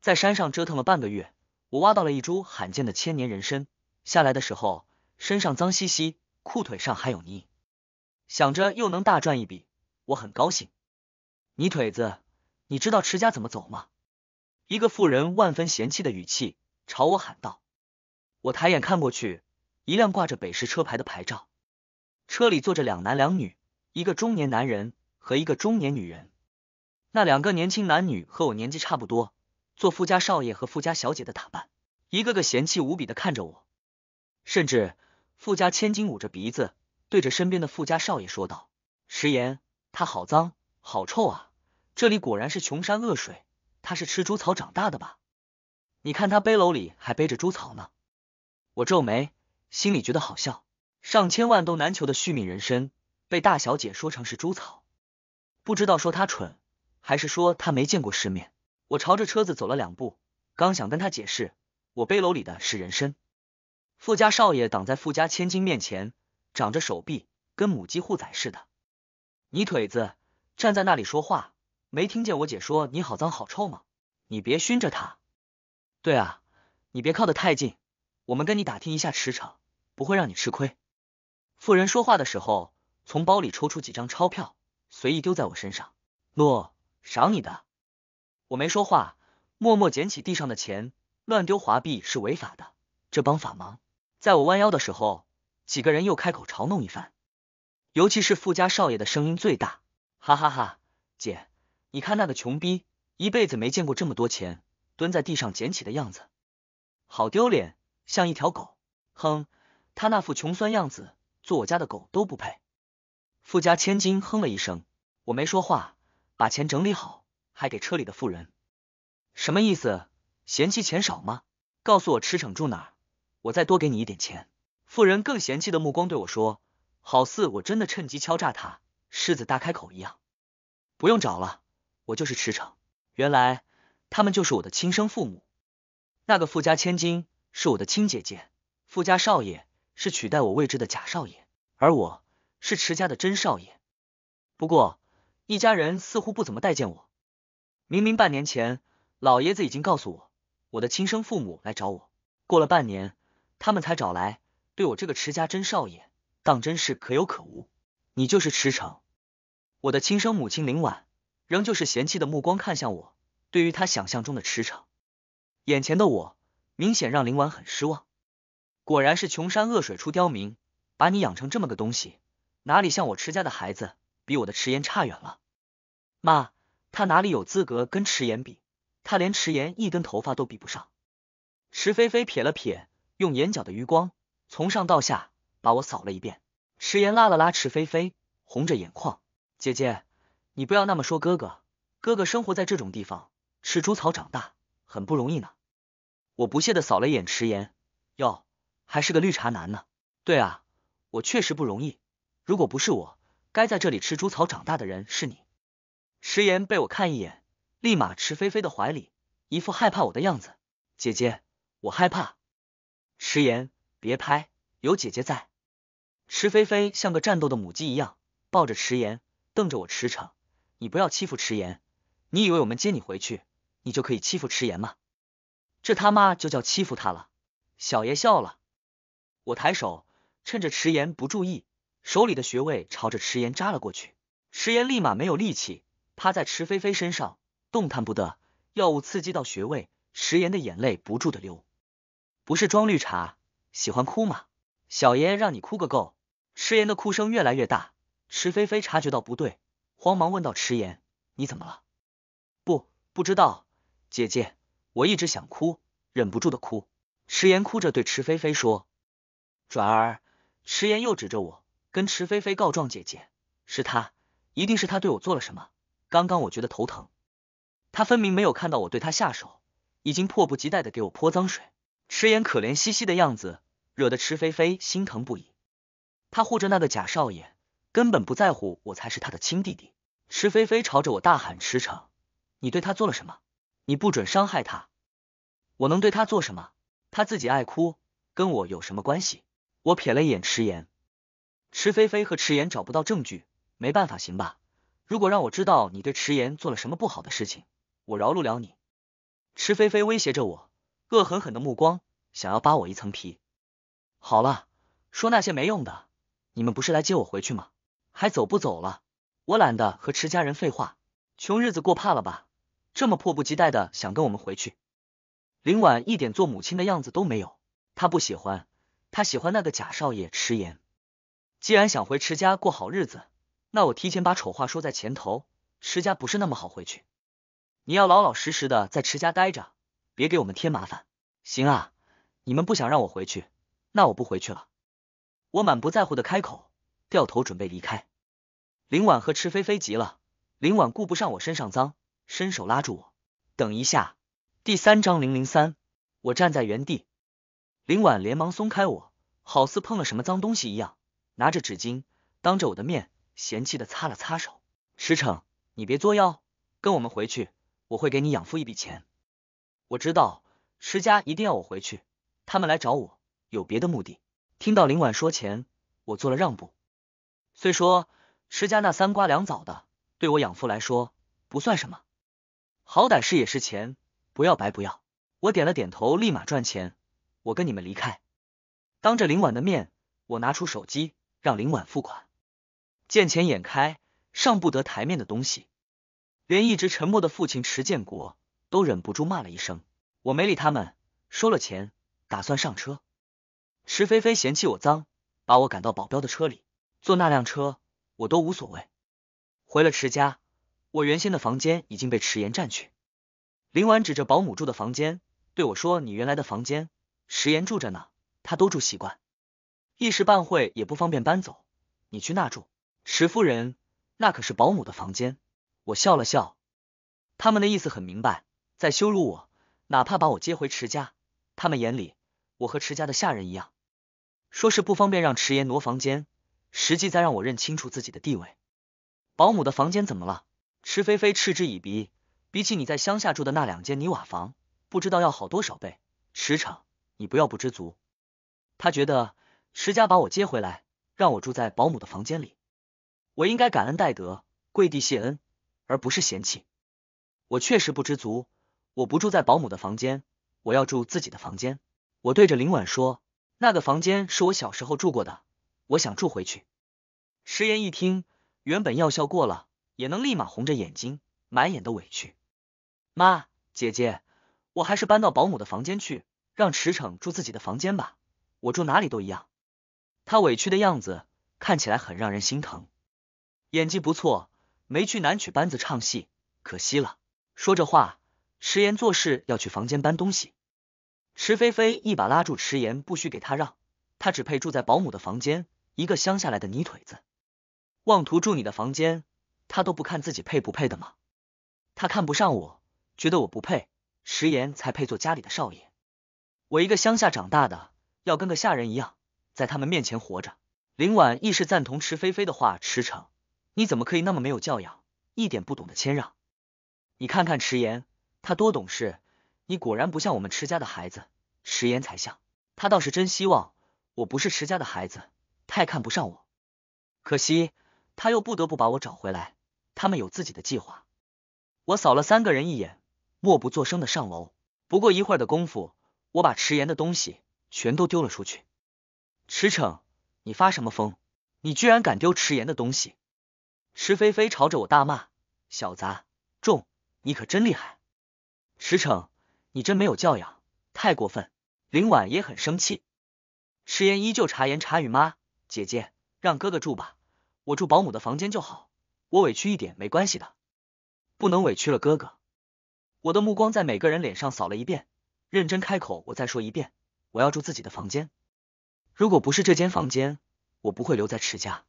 在山上折腾了半个月，我挖到了一株罕见的千年人参。下来的时候，身上脏兮兮，裤腿上还有泥。想着又能大赚一笔，我很高兴。泥腿子，你知道持家怎么走吗？一个妇人万分嫌弃的语气朝我喊道。我抬眼看过去，一辆挂着北市车牌的牌照，车里坐着两男两女，一个中年男人和一个中年女人。那两个年轻男女和我年纪差不多。做富家少爷和富家小姐的打扮，一个个嫌弃无比的看着我，甚至富家千金捂着鼻子，对着身边的富家少爷说道：“石岩，他好脏，好臭啊！这里果然是穷山恶水，他是吃猪草长大的吧？你看他背篓里还背着猪草呢。”我皱眉，心里觉得好笑，上千万都难求的续命人参，被大小姐说成是猪草，不知道说他蠢，还是说他没见过世面。我朝着车子走了两步，刚想跟他解释，我背篓里的是人参。富家少爷挡在富家千金面前，长着手臂，跟母鸡护崽似的。你腿子站在那里说话，没听见我姐说你好脏好臭吗？你别熏着他。对啊，你别靠得太近。我们跟你打听一下，驰骋不会让你吃亏。富人说话的时候，从包里抽出几张钞票，随意丢在我身上。诺，赏你的。我没说话，默默捡起地上的钱。乱丢华币是违法的，这帮法盲。在我弯腰的时候，几个人又开口嘲弄一番，尤其是富家少爷的声音最大，哈哈哈！姐，你看那个穷逼，一辈子没见过这么多钱，蹲在地上捡起的样子，好丢脸，像一条狗。哼，他那副穷酸样子，做我家的狗都不配。富家千金哼了一声，我没说话，把钱整理好。还给车里的妇人，什么意思？嫌弃钱少吗？告诉我驰骋住哪，我再多给你一点钱。妇人更嫌弃的目光对我说，好似我真的趁机敲诈他，狮子大开口一样。不用找了，我就是驰骋。原来他们就是我的亲生父母，那个富家千金是我的亲姐姐，富家少爷是取代我位置的假少爷，而我是迟家的真少爷。不过一家人似乎不怎么待见我。明明半年前，老爷子已经告诉我，我的亲生父母来找我，过了半年，他们才找来，对我这个持家真少爷，当真是可有可无。你就是池诚。我的亲生母亲林婉，仍旧是嫌弃的目光看向我。对于他想象中的驰骋，眼前的我，明显让林婉很失望。果然是穷山恶水出刁民，把你养成这么个东西，哪里像我池家的孩子，比我的迟言差远了，妈。他哪里有资格跟迟言比？他连迟言一根头发都比不上。迟菲菲撇了撇，用眼角的余光从上到下把我扫了一遍。迟言拉了拉迟菲菲，红着眼眶：“姐姐，你不要那么说，哥哥，哥哥生活在这种地方，吃猪草长大，很不容易呢。”我不屑的扫了一眼迟言：“哟，还是个绿茶男呢。”“对啊，我确实不容易。如果不是我，该在这里吃猪草长大的人是你。”迟言被我看一眼，立马迟飞飞的怀里，一副害怕我的样子。姐姐，我害怕。迟言，别拍，有姐姐在。迟菲菲像个战斗的母鸡一样，抱着迟言，瞪着我驰骋。你不要欺负迟言，你以为我们接你回去，你就可以欺负迟言吗？这他妈就叫欺负他了。小爷笑了。我抬手，趁着迟言不注意，手里的穴位朝着迟岩扎了过去。迟岩立马没有力气。趴在池飞飞身上动弹不得，药物刺激到穴位，迟言的眼泪不住的流。不是装绿茶，喜欢哭吗？小爷让你哭个够！迟言的哭声越来越大，池飞飞察觉到不对，慌忙问道：“迟言，你怎么了？”“不，不知道，姐姐，我一直想哭，忍不住的哭。”迟言哭着对池飞飞说。转而，迟言又指着我跟池飞飞告状：“姐姐，是他，一定是他对我做了什么。”刚刚我觉得头疼，他分明没有看到我对他下手，已经迫不及待的给我泼脏水。迟言可怜兮兮的样子，惹得池飞飞心疼不已。他护着那个假少爷，根本不在乎我才是他的亲弟弟。池飞飞朝着我大喊：“池诚，你对他做了什么？你不准伤害他！我能对他做什么？他自己爱哭，跟我有什么关系？”我瞥了一眼迟言，迟飞飞和迟言找不到证据，没办法行吧？如果让我知道你对迟言做了什么不好的事情，我饶不了你！迟菲菲威胁着我，恶狠狠的目光想要扒我一层皮。好了，说那些没用的，你们不是来接我回去吗？还走不走了？我懒得和迟家人废话，穷日子过怕了吧？这么迫不及待的想跟我们回去？林婉一点做母亲的样子都没有，她不喜欢，她喜欢那个假少爷迟言。既然想回迟家过好日子。那我提前把丑话说在前头，迟家不是那么好回去，你要老老实实的在池家待着，别给我们添麻烦。行啊，你们不想让我回去，那我不回去了。我满不在乎的开口，掉头准备离开。林婉和池飞飞急了，林婉顾不上我身上脏，伸手拉住我，等一下。第三章零零三，我站在原地，林婉连忙松开我，好似碰了什么脏东西一样，拿着纸巾当着我的面。嫌弃的擦了擦手，石城，你别作妖，跟我们回去，我会给你养父一笔钱。我知道石家一定要我回去，他们来找我有别的目的。听到林婉说钱，我做了让步。虽说石家那三瓜两枣的，对我养父来说不算什么，好歹是也是钱，不要白不要。我点了点头，立马赚钱，我跟你们离开。当着林婉的面，我拿出手机让林婉付款。见钱眼开，上不得台面的东西，连一直沉默的父亲池建国都忍不住骂了一声。我没理他们，收了钱，打算上车。池飞飞嫌弃我脏，把我赶到保镖的车里。坐那辆车，我都无所谓。回了池家，我原先的房间已经被迟岩占去。林婉指着保姆住的房间对我说：“你原来的房间，迟岩住着呢，他都住习惯，一时半会也不方便搬走。你去那住。”池夫人，那可是保姆的房间。我笑了笑，他们的意思很明白，在羞辱我。哪怕把我接回池家，他们眼里我和池家的下人一样。说是不方便让池言挪房间，实际在让我认清楚自己的地位。保姆的房间怎么了？池飞飞嗤之以鼻，比起你在乡下住的那两间泥瓦房，不知道要好多少倍。池城，你不要不知足。他觉得池家把我接回来，让我住在保姆的房间里。我应该感恩戴德，跪地谢恩，而不是嫌弃。我确实不知足，我不住在保姆的房间，我要住自己的房间。我对着林婉说，那个房间是我小时候住过的，我想住回去。石言一听，原本药效过了，也能立马红着眼睛，满眼的委屈。妈，姐姐，我还是搬到保姆的房间去，让池骋住自己的房间吧。我住哪里都一样。他委屈的样子，看起来很让人心疼。演技不错，没去南曲班子唱戏，可惜了。说着话，迟言做事要去房间搬东西，迟飞飞一把拉住迟言，不许给他让，他只配住在保姆的房间，一个乡下来的泥腿子，妄图住你的房间，他都不看自己配不配的吗？他看不上我，觉得我不配，迟言才配做家里的少爷，我一个乡下长大的，要跟个下人一样，在他们面前活着。林婉亦是赞同迟飞飞的话，驰骋。你怎么可以那么没有教养，一点不懂得谦让？你看看迟言，他多懂事。你果然不像我们迟家的孩子，迟言才像。他倒是真希望我不是迟家的孩子，太看不上我。可惜他又不得不把我找回来，他们有自己的计划。我扫了三个人一眼，默不作声的上楼。不过一会儿的功夫，我把迟言的东西全都丢了出去。池骋，你发什么疯？你居然敢丢迟言的东西！池飞飞朝着我大骂：“小杂种，你可真厉害！池骋，你真没有教养，太过分！”林婉也很生气。池言依旧茶言茶语：“妈，姐姐，让哥哥住吧，我住保姆的房间就好，我委屈一点没关系的，不能委屈了哥哥。”我的目光在每个人脸上扫了一遍，认真开口：“我再说一遍，我要住自己的房间。如果不是这间房间，我不会留在池家。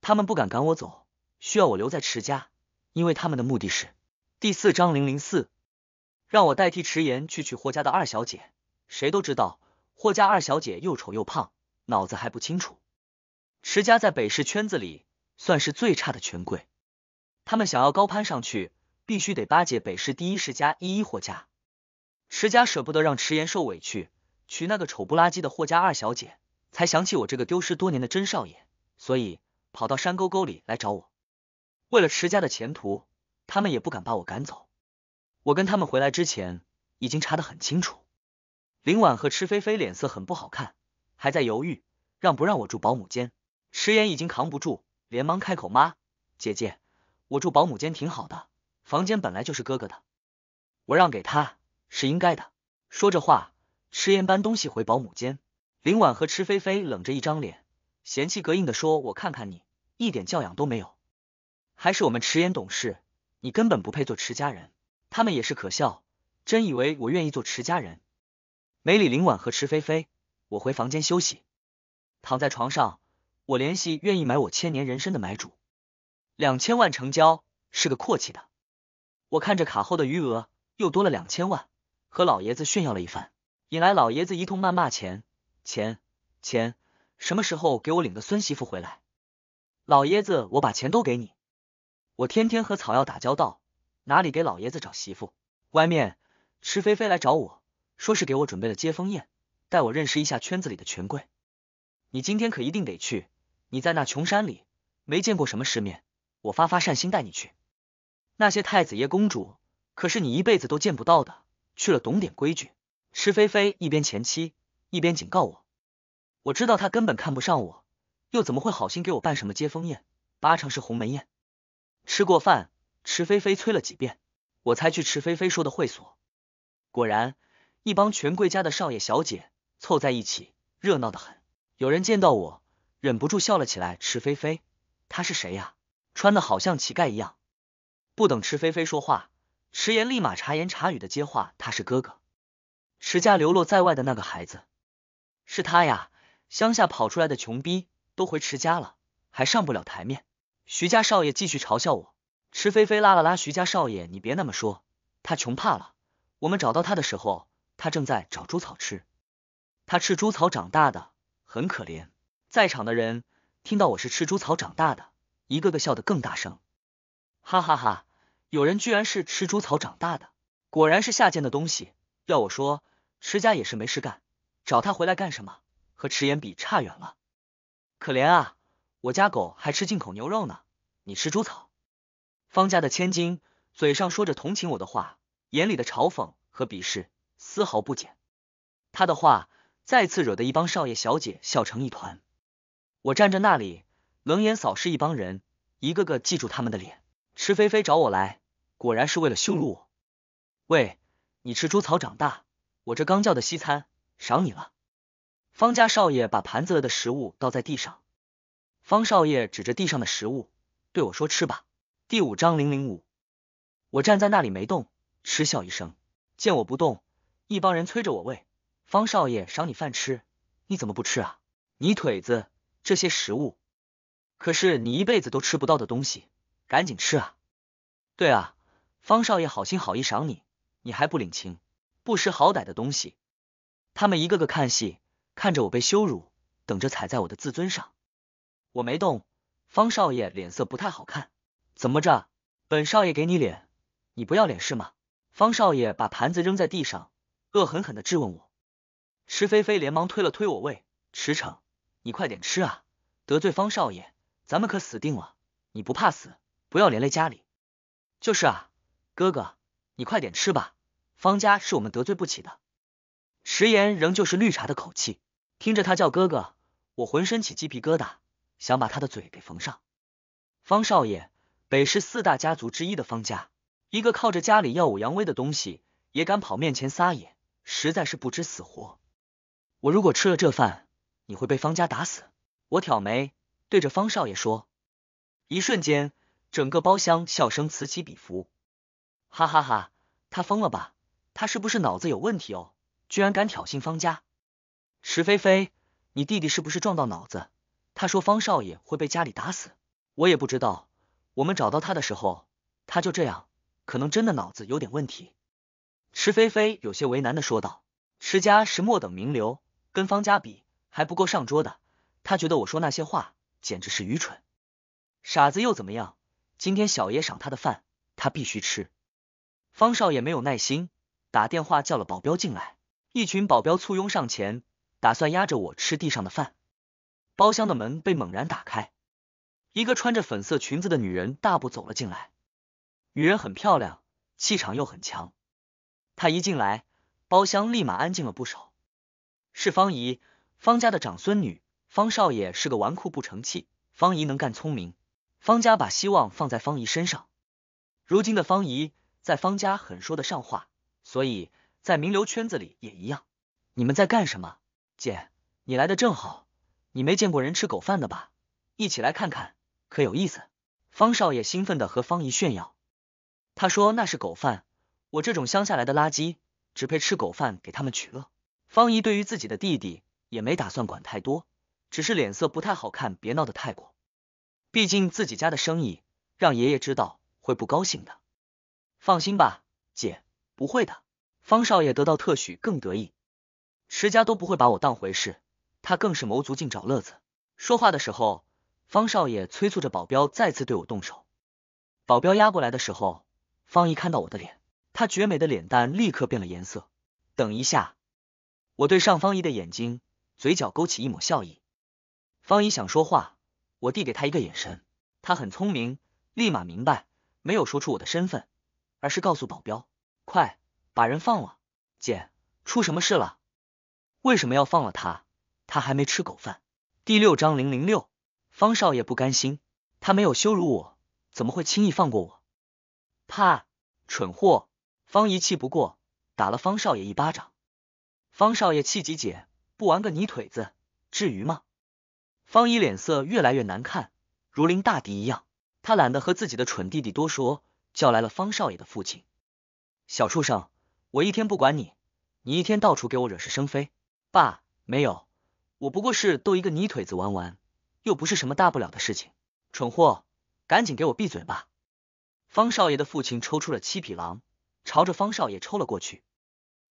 他们不敢赶我走。”需要我留在池家，因为他们的目的是第四章零零四，让我代替迟言去娶霍家的二小姐。谁都知道，霍家二小姐又丑又胖，脑子还不清楚。迟家在北市圈子里算是最差的权贵，他们想要高攀上去，必须得巴结北市第一世家一一霍家。迟家舍不得让迟言受委屈，娶那个丑不拉几的霍家二小姐，才想起我这个丢失多年的真少爷，所以跑到山沟沟里来找我。为了迟家的前途，他们也不敢把我赶走。我跟他们回来之前，已经查得很清楚。林婉和池飞飞脸色很不好看，还在犹豫，让不让我住保姆间。迟言已经扛不住，连忙开口：“妈，姐姐，我住保姆间挺好的，房间本来就是哥哥的，我让给他是应该的。”说着话，迟言搬东西回保姆间。林婉和池飞飞冷着一张脸，嫌弃膈应的说：“我看看你，一点教养都没有。”还是我们迟言懂事，你根本不配做迟家人。他们也是可笑，真以为我愿意做迟家人？没理林婉和迟菲菲，我回房间休息。躺在床上，我联系愿意买我千年人参的买主，两千万成交，是个阔气的。我看着卡后的余额，又多了两千万，和老爷子炫耀了一番，引来老爷子一通谩骂。钱钱钱，什么时候给我领个孙媳妇回来？老爷子，我把钱都给你。我天天和草药打交道，哪里给老爷子找媳妇？外面池菲菲来找我，说是给我准备了接风宴，带我认识一下圈子里的权贵。你今天可一定得去！你在那穷山里没见过什么世面，我发发善心带你去。那些太子爷、公主可是你一辈子都见不到的，去了懂点规矩。池菲菲一边前妻一边警告我，我知道她根本看不上我，又怎么会好心给我办什么接风宴？八成是鸿门宴。吃过饭，池飞飞催了几遍，我才去池飞飞说的会所。果然，一帮权贵家的少爷小姐凑在一起，热闹的很。有人见到我，忍不住笑了起来。池飞飞，他是谁呀？穿的好像乞丐一样。不等池飞飞说话，池岩立马茶言茶语的接话：“他是哥哥，池家流落在外的那个孩子，是他呀。乡下跑出来的穷逼，都回池家了，还上不了台面。”徐家少爷继续嘲笑我，迟菲菲拉了拉徐家少爷：“你别那么说，他穷怕了。我们找到他的时候，他正在找猪草吃，他吃猪草长大的，很可怜。”在场的人听到我是吃猪草长大的，一个个笑得更大声，哈哈哈！有人居然是吃猪草长大的，果然是下贱的东西。要我说，池家也是没事干，找他回来干什么？和池言比差远了，可怜啊。我家狗还吃进口牛肉呢，你吃猪草？方家的千金嘴上说着同情我的话，眼里的嘲讽和鄙视丝毫不减。他的话再次惹得一帮少爷小姐笑成一团。我站在那里，冷眼扫视一帮人，一个个记住他们的脸。池菲菲找我来，果然是为了羞辱我。喂，你吃猪草长大，我这刚叫的西餐赏你了。方家少爷把盘子里的食物倒在地上。方少爷指着地上的食物对我说：“吃吧。”第五章零零五，我站在那里没动，嗤笑一声。见我不动，一帮人催着我喂。方少爷赏你饭吃，你怎么不吃啊？泥腿子，这些食物可是你一辈子都吃不到的东西，赶紧吃啊！对啊，方少爷好心好意赏你，你还不领情，不识好歹的东西。他们一个个看戏，看着我被羞辱，等着踩在我的自尊上。我没动，方少爷脸色不太好看。怎么着？本少爷给你脸，你不要脸是吗？方少爷把盘子扔在地上，恶狠狠的质问我。池飞飞连忙推了推我胃，池诚，你快点吃啊！得罪方少爷，咱们可死定了。你不怕死？不要连累家里。就是啊，哥哥，你快点吃吧。方家是我们得罪不起的。迟言仍旧是绿茶的口气，听着他叫哥哥，我浑身起鸡皮疙瘩。想把他的嘴给缝上。方少爷，北市四大家族之一的方家，一个靠着家里耀武扬威的东西，也敢跑面前撒野，实在是不知死活。我如果吃了这饭，你会被方家打死。我挑眉，对着方少爷说。一瞬间，整个包厢笑声此起彼伏。哈哈哈，他疯了吧？他是不是脑子有问题哦？居然敢挑衅方家！石飞飞，你弟弟是不是撞到脑子？他说：“方少爷会被家里打死。”我也不知道。我们找到他的时候，他就这样，可能真的脑子有点问题。池飞飞有些为难的说道：“池家是末等名流，跟方家比，还不够上桌的。”他觉得我说那些话简直是愚蠢。傻子又怎么样？今天小爷赏他的饭，他必须吃。方少爷没有耐心，打电话叫了保镖进来，一群保镖簇拥上前，打算压着我吃地上的饭。包厢的门被猛然打开，一个穿着粉色裙子的女人大步走了进来。女人很漂亮，气场又很强。她一进来，包厢立马安静了不少。是方姨，方家的长孙女。方少爷是个纨绔不成器，方姨能干聪明，方家把希望放在方姨身上。如今的方姨在方家很说得上话，所以在名流圈子里也一样。你们在干什么？姐，你来的正好。你没见过人吃狗饭的吧？一起来看看，可有意思！方少爷兴奋的和方姨炫耀，他说那是狗饭，我这种乡下来的垃圾，只配吃狗饭给他们取乐。方姨对于自己的弟弟也没打算管太多，只是脸色不太好看，别闹得太过，毕竟自己家的生意让爷爷知道会不高兴的。放心吧，姐，不会的。方少爷得到特许更得意，迟家都不会把我当回事。他更是谋足劲找乐子。说话的时候，方少爷催促着保镖再次对我动手。保镖压过来的时候，方姨看到我的脸，她绝美的脸蛋立刻变了颜色。等一下，我对上方姨的眼睛，嘴角勾起一抹笑意。方姨想说话，我递给她一个眼神，她很聪明，立马明白，没有说出我的身份，而是告诉保镖：“快把人放了。”姐，出什么事了？为什么要放了他？他还没吃狗饭。第六章零零六，方少爷不甘心，他没有羞辱我，怎么会轻易放过我？怕，蠢货！方姨气不过，打了方少爷一巴掌。方少爷气急，姐不玩个泥腿子，至于吗？方姨脸色越来越难看，如临大敌一样。他懒得和自己的蠢弟弟多说，叫来了方少爷的父亲。小畜生，我一天不管你，你一天到处给我惹是生非。爸，没有。我不过是逗一个泥腿子玩玩，又不是什么大不了的事情。蠢货，赶紧给我闭嘴吧！方少爷的父亲抽出了七匹狼，朝着方少爷抽了过去。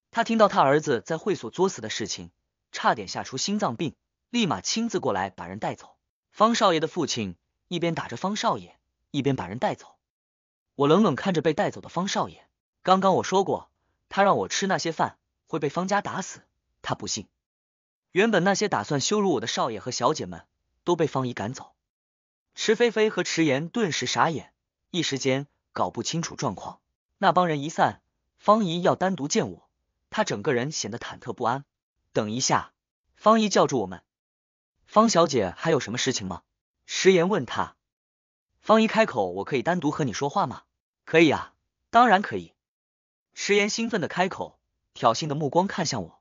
他听到他儿子在会所作死的事情，差点吓出心脏病，立马亲自过来把人带走。方少爷的父亲一边打着方少爷，一边把人带走。我冷冷看着被带走的方少爷。刚刚我说过，他让我吃那些饭会被方家打死，他不信。原本那些打算羞辱我的少爷和小姐们都被方姨赶走，池飞飞和迟言顿时傻眼，一时间搞不清楚状况。那帮人一散，方姨要单独见我，她整个人显得忐忑不安。等一下，方姨叫住我们，方小姐还有什么事情吗？迟言问他，方姨开口，我可以单独和你说话吗？可以啊，当然可以。迟言兴奋的开口，挑衅的目光看向我。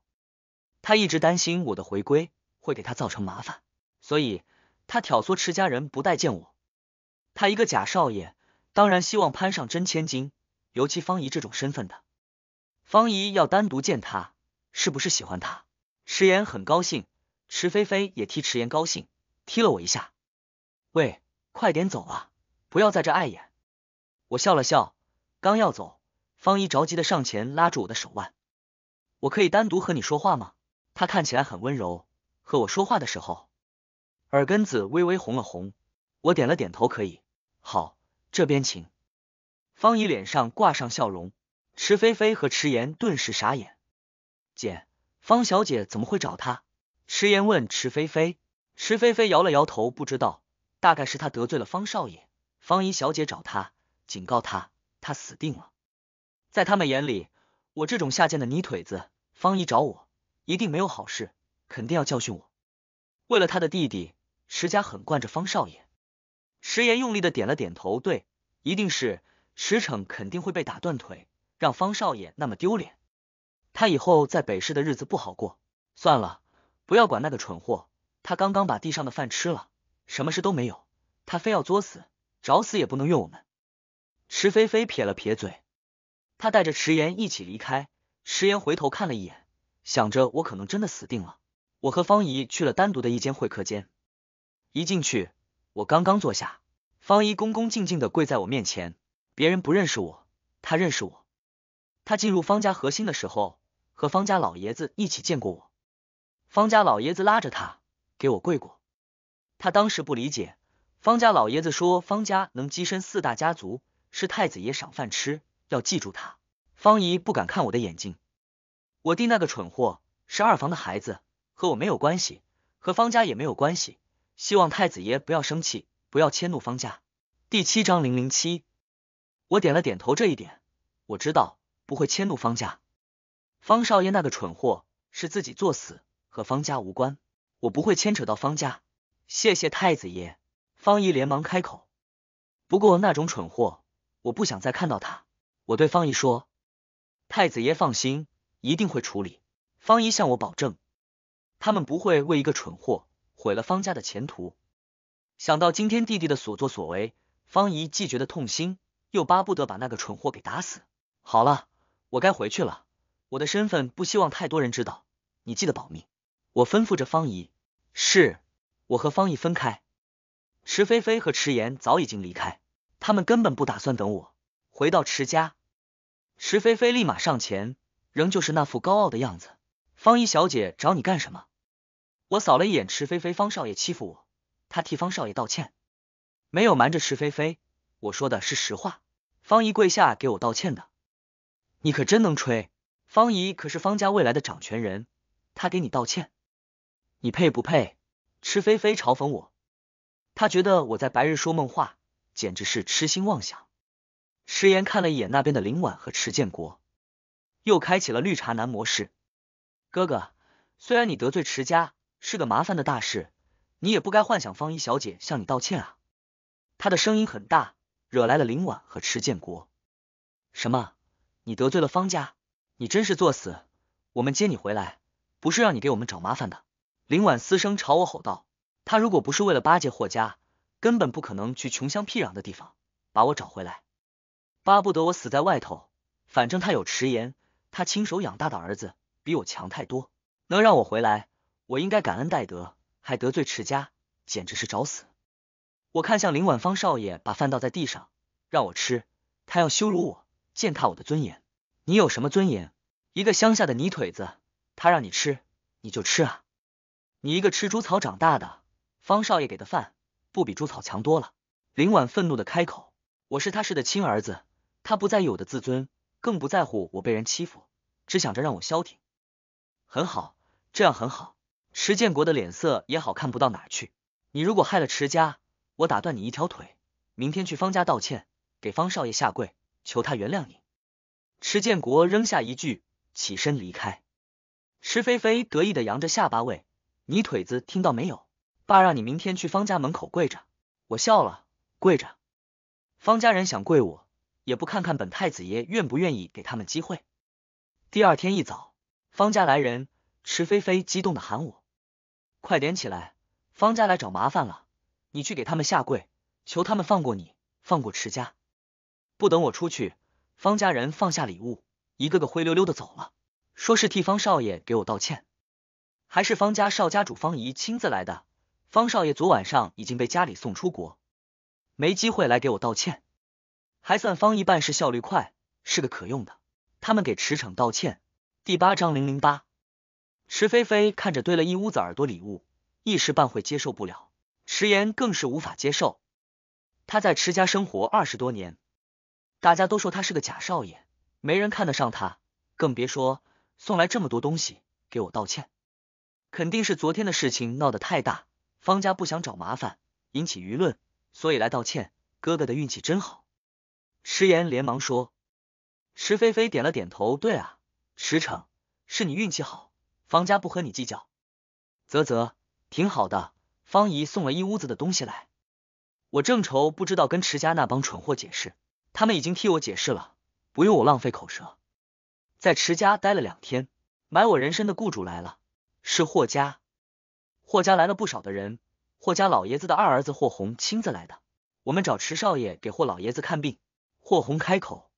他一直担心我的回归会给他造成麻烦，所以他挑唆迟家人不待见我。他一个假少爷，当然希望攀上真千金，尤其方姨这种身份的。方姨要单独见他，是不是喜欢他？迟言很高兴，迟飞飞也替迟言高兴，踢了我一下。喂，快点走啊，不要在这碍眼。我笑了笑，刚要走，方姨着急的上前拉住我的手腕。我可以单独和你说话吗？他看起来很温柔，和我说话的时候，耳根子微微红了红。我点了点头，可以。好，这边请。方怡脸上挂上笑容，池菲菲和池言顿时傻眼。姐，方小姐怎么会找他？池言问池菲菲。池菲菲摇了摇头，不知道。大概是他得罪了方少爷，方怡小姐找他，警告他，他死定了。在他们眼里，我这种下贱的泥腿子，方怡找我。一定没有好事，肯定要教训我。为了他的弟弟，池家很惯着方少爷。石言用力的点了点头，对，一定是迟诚肯定会被打断腿，让方少爷那么丢脸，他以后在北市的日子不好过。算了，不要管那个蠢货，他刚刚把地上的饭吃了，什么事都没有，他非要作死，找死也不能怨我们。石菲菲撇了撇嘴，他带着迟言一起离开，石言回头看了一眼。想着我可能真的死定了，我和方姨去了单独的一间会客间。一进去，我刚刚坐下，方姨恭恭敬敬的跪在我面前。别人不认识我，他认识我。他进入方家核心的时候，和方家老爷子一起见过我。方家老爷子拉着他给我跪过。他当时不理解，方家老爷子说方家能跻身四大家族是太子爷赏饭吃，要记住他。方姨不敢看我的眼睛。我弟那个蠢货是二房的孩子，和我没有关系，和方家也没有关系。希望太子爷不要生气，不要迁怒方家。第七章零零七，我点了点头，这一点我知道不会迁怒方家。方少爷那个蠢货是自己作死，和方家无关，我不会牵扯到方家。谢谢太子爷。方毅连忙开口，不过那种蠢货我不想再看到他。我对方毅说：“太子爷放心。”一定会处理。方姨向我保证，他们不会为一个蠢货毁了方家的前途。想到今天弟弟的所作所为，方姨既觉得痛心，又巴不得把那个蠢货给打死。好了，我该回去了。我的身份不希望太多人知道，你记得保密。我吩咐着方姨。是，我和方姨分开。迟菲菲和迟言早已经离开，他们根本不打算等我。回到迟家，迟菲菲立马上前。仍旧是那副高傲的样子，方姨小姐找你干什么？我扫了一眼池飞飞，方少爷欺负我，他替方少爷道歉，没有瞒着池飞飞，我说的是实话，方姨跪下给我道歉的，你可真能吹，方姨可是方家未来的掌权人，他给你道歉，你配不配？池飞飞嘲讽我，他觉得我在白日说梦话，简直是痴心妄想。石岩看了一眼那边的林婉和池建国。又开启了绿茶男模式，哥哥，虽然你得罪池家是个麻烦的大事，你也不该幻想方一小姐向你道歉啊！他的声音很大，惹来了林婉和池建国。什么？你得罪了方家？你真是作死！我们接你回来，不是让你给我们找麻烦的！林婉嘶声朝我吼道：“他如果不是为了巴结霍家，根本不可能去穷乡僻壤的地方把我找回来，巴不得我死在外头，反正他有迟延，他亲手养大的儿子比我强太多，能让我回来，我应该感恩戴德，还得罪持家，简直是找死。我看向林婉芳少爷，把饭倒在地上让我吃，他要羞辱我，践踏我的尊严。你有什么尊严？一个乡下的泥腿子，他让你吃你就吃啊！你一个吃猪草长大的，方少爷给的饭不比猪草强多了。林婉愤怒的开口：“我是他氏的亲儿子，他不在意我的自尊。”更不在乎我被人欺负，只想着让我消停。很好，这样很好。池建国的脸色也好看不到哪去。你如果害了池家，我打断你一条腿。明天去方家道歉，给方少爷下跪，求他原谅你。池建国扔下一句，起身离开。池飞飞得意的扬着下巴问：“你腿子听到没有？爸让你明天去方家门口跪着。”我笑了，跪着。方家人想跪我。也不看看本太子爷愿不愿意给他们机会。第二天一早，方家来人，池菲菲激动的喊我：“快点起来，方家来找麻烦了，你去给他们下跪，求他们放过你，放过池家。”不等我出去，方家人放下礼物，一个个灰溜溜的走了，说是替方少爷给我道歉。还是方家少家主方姨亲自来的，方少爷昨晚上已经被家里送出国，没机会来给我道歉。还算方毅办事效率快，是个可用的。他们给驰骋道歉。第八章零零八，迟菲菲看着堆了一屋子耳朵礼物，一时半会接受不了。迟言更是无法接受。他在迟家生活二十多年，大家都说他是个假少爷，没人看得上他，更别说送来这么多东西给我道歉。肯定是昨天的事情闹得太大，方家不想找麻烦，引起舆论，所以来道歉。哥哥的运气真好。池岩连忙说：“池飞飞点了点头，对啊，池城是你运气好，方家不和你计较。啧啧，挺好的。方姨送了一屋子的东西来，我正愁不知道跟迟家那帮蠢货解释，他们已经替我解释了，不用我浪费口舌。在迟家待了两天，买我人参的雇主来了，是霍家。霍家来了不少的人，霍家老爷子的二儿子霍红亲自来的，我们找迟少爷给霍老爷子看病。”霍红开口，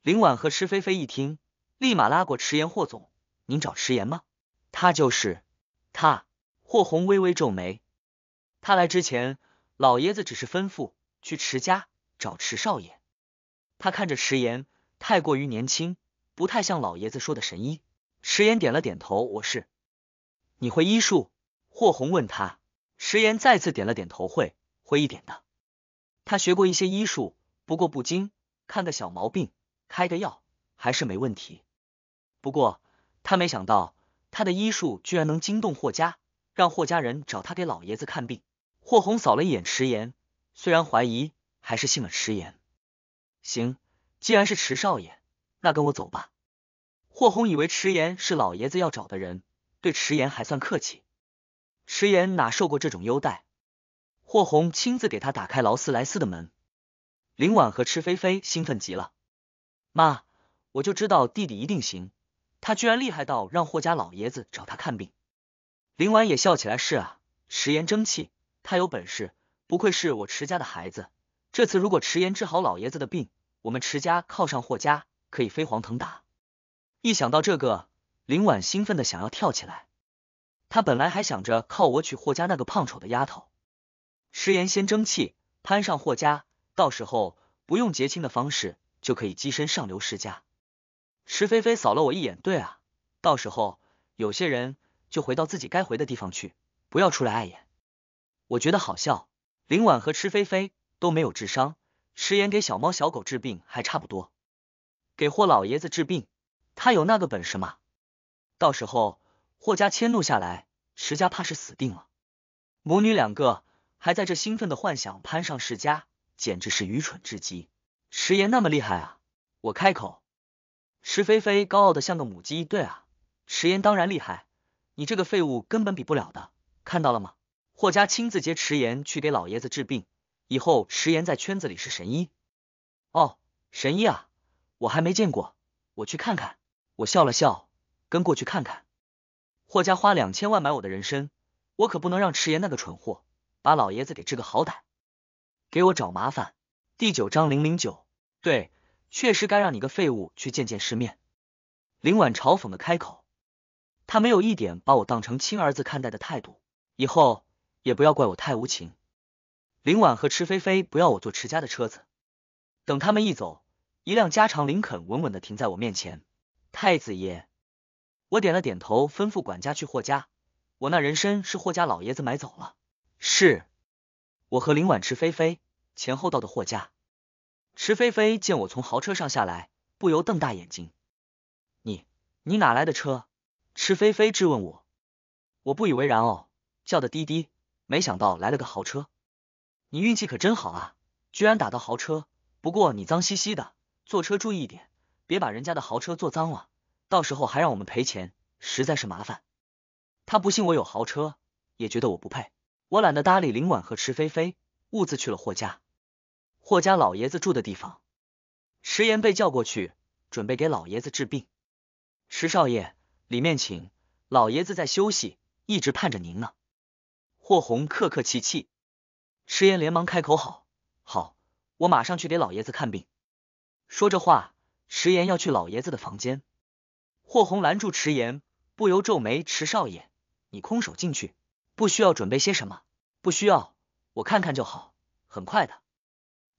林婉和池菲菲一听，立马拉过迟言：“霍总，您找迟言吗？”“他就是他。”霍红微微皱眉：“他来之前，老爷子只是吩咐去迟家找迟少爷。”他看着迟言，太过于年轻，不太像老爷子说的神医。迟言点了点头：“我是，你会医术？”霍红问他，迟言再次点了点头：“会，会一点的。他学过一些医术。”不过不精，看个小毛病，开个药还是没问题。不过他没想到，他的医术居然能惊动霍家，让霍家人找他给老爷子看病。霍红扫了一眼迟言，虽然怀疑，还是信了迟言。行，既然是迟少爷，那跟我走吧。霍红以为迟言是老爷子要找的人，对迟言还算客气。迟言哪受过这种优待？霍红亲自给他打开劳斯莱斯的门。林婉和池飞飞兴奋极了，妈，我就知道弟弟一定行，他居然厉害到让霍家老爷子找他看病。林婉也笑起来，是啊，迟言争气，他有本事，不愧是我迟家的孩子。这次如果迟言治好老爷子的病，我们迟家靠上霍家可以飞黄腾达。一想到这个，林婉兴奋的想要跳起来。他本来还想着靠我娶霍家那个胖丑的丫头，迟言先争气，攀上霍家。到时候不用结亲的方式，就可以跻身上流世家。池飞飞扫了我一眼，对啊，到时候有些人就回到自己该回的地方去，不要出来碍眼。我觉得好笑，林婉和池飞飞都没有智商，食言给小猫小狗治病还差不多，给霍老爷子治病，他有那个本事吗？到时候霍家迁怒下来，池家怕是死定了。母女两个还在这兴奋的幻想攀上世家。简直是愚蠢至极！迟岩那么厉害啊！我开口，迟菲菲高傲的像个母鸡。对啊，迟岩当然厉害，你这个废物根本比不了的。看到了吗？霍家亲自接迟岩去给老爷子治病，以后迟岩在圈子里是神医。哦，神医啊，我还没见过，我去看看。我笑了笑，跟过去看看。霍家花两千万买我的人参，我可不能让迟岩那个蠢货把老爷子给治个好歹。给我找麻烦。第九章零零九。对，确实该让你个废物去见见世面。林婉嘲讽的开口，他没有一点把我当成亲儿子看待的态度，以后也不要怪我太无情。林婉和池飞飞不要我坐池家的车子，等他们一走，一辆加长林肯稳稳的停在我面前。太子爷，我点了点头，吩咐管家去霍家，我那人参是霍家老爷子买走了。是。我和林婉池、菲菲前后到的货架。池菲菲见我从豪车上下来，不由瞪大眼睛：“你，你哪来的车？”池菲菲质问我，我不以为然哦，叫的滴滴，没想到来了个豪车。你运气可真好啊，居然打到豪车。不过你脏兮兮的，坐车注意一点，别把人家的豪车坐脏了，到时候还让我们赔钱，实在是麻烦。他不信我有豪车，也觉得我不配。我懒得搭理林婉和池飞飞，兀自去了霍家。霍家老爷子住的地方，迟言被叫过去，准备给老爷子治病。迟少爷，里面请，老爷子在休息，一直盼着您呢。霍红客客气气，迟言连忙开口：“好好，我马上去给老爷子看病。”说着话，迟言要去老爷子的房间，霍红拦住迟言，不由皱眉：“迟少爷，你空手进去？”不需要准备些什么，不需要，我看看就好，很快的。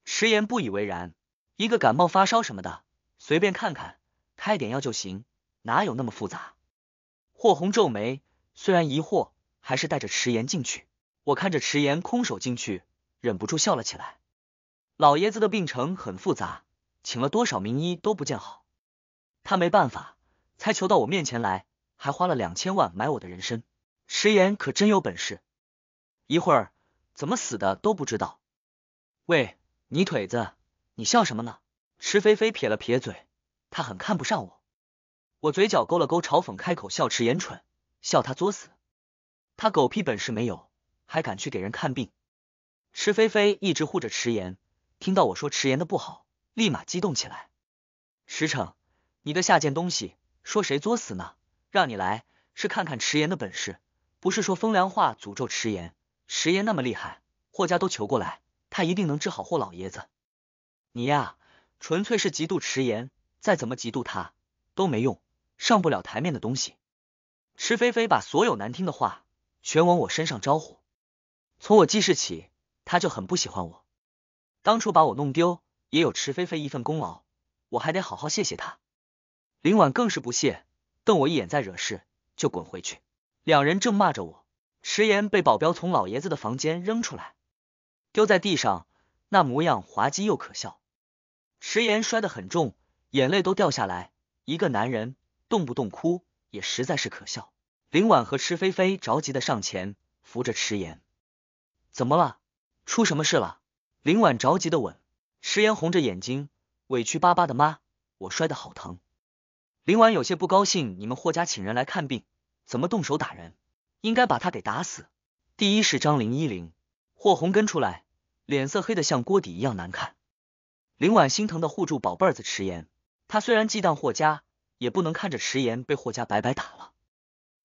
迟言不以为然，一个感冒发烧什么的，随便看看，开点药就行，哪有那么复杂？霍红皱眉，虽然疑惑，还是带着迟言进去。我看着迟言空手进去，忍不住笑了起来。老爷子的病程很复杂，请了多少名医都不见好，他没办法，才求到我面前来，还花了两千万买我的人参。迟言可真有本事，一会儿怎么死的都不知道。喂，泥腿子，你笑什么呢？迟菲菲撇了撇嘴，她很看不上我。我嘴角勾了勾，嘲讽开口笑：“迟言蠢，笑他作死，他狗屁本事没有，还敢去给人看病。”迟菲菲一直护着迟言，听到我说迟言的不好，立马激动起来：“石城，你个下贱东西，说谁作死呢？让你来是看看迟言的本事。”不是说风凉话诅咒迟言，迟言那么厉害，霍家都求过来，他一定能治好霍老爷子。你呀，纯粹是嫉妒迟言，再怎么嫉妒他都没用，上不了台面的东西。迟菲菲把所有难听的话全往我身上招呼，从我记事起，他就很不喜欢我。当初把我弄丢，也有迟菲菲一份功劳，我还得好好谢谢他。林婉更是不屑，瞪我一眼，再惹事就滚回去。两人正骂着我，迟言被保镖从老爷子的房间扔出来，丢在地上，那模样滑稽又可笑。迟言摔得很重，眼泪都掉下来。一个男人动不动哭，也实在是可笑。林婉和迟菲菲着急的上前扶着迟言：“怎么了？出什么事了？”林婉着急的问。迟言红着眼睛，委屈巴巴的：“妈，我摔得好疼。”林婉有些不高兴：“你们霍家请人来看病。”怎么动手打人？应该把他给打死。第一是张林一林，霍红跟出来，脸色黑的像锅底一样难看。林婉心疼的护住宝贝儿子迟言，他虽然忌惮霍家，也不能看着迟言被霍家白白打了。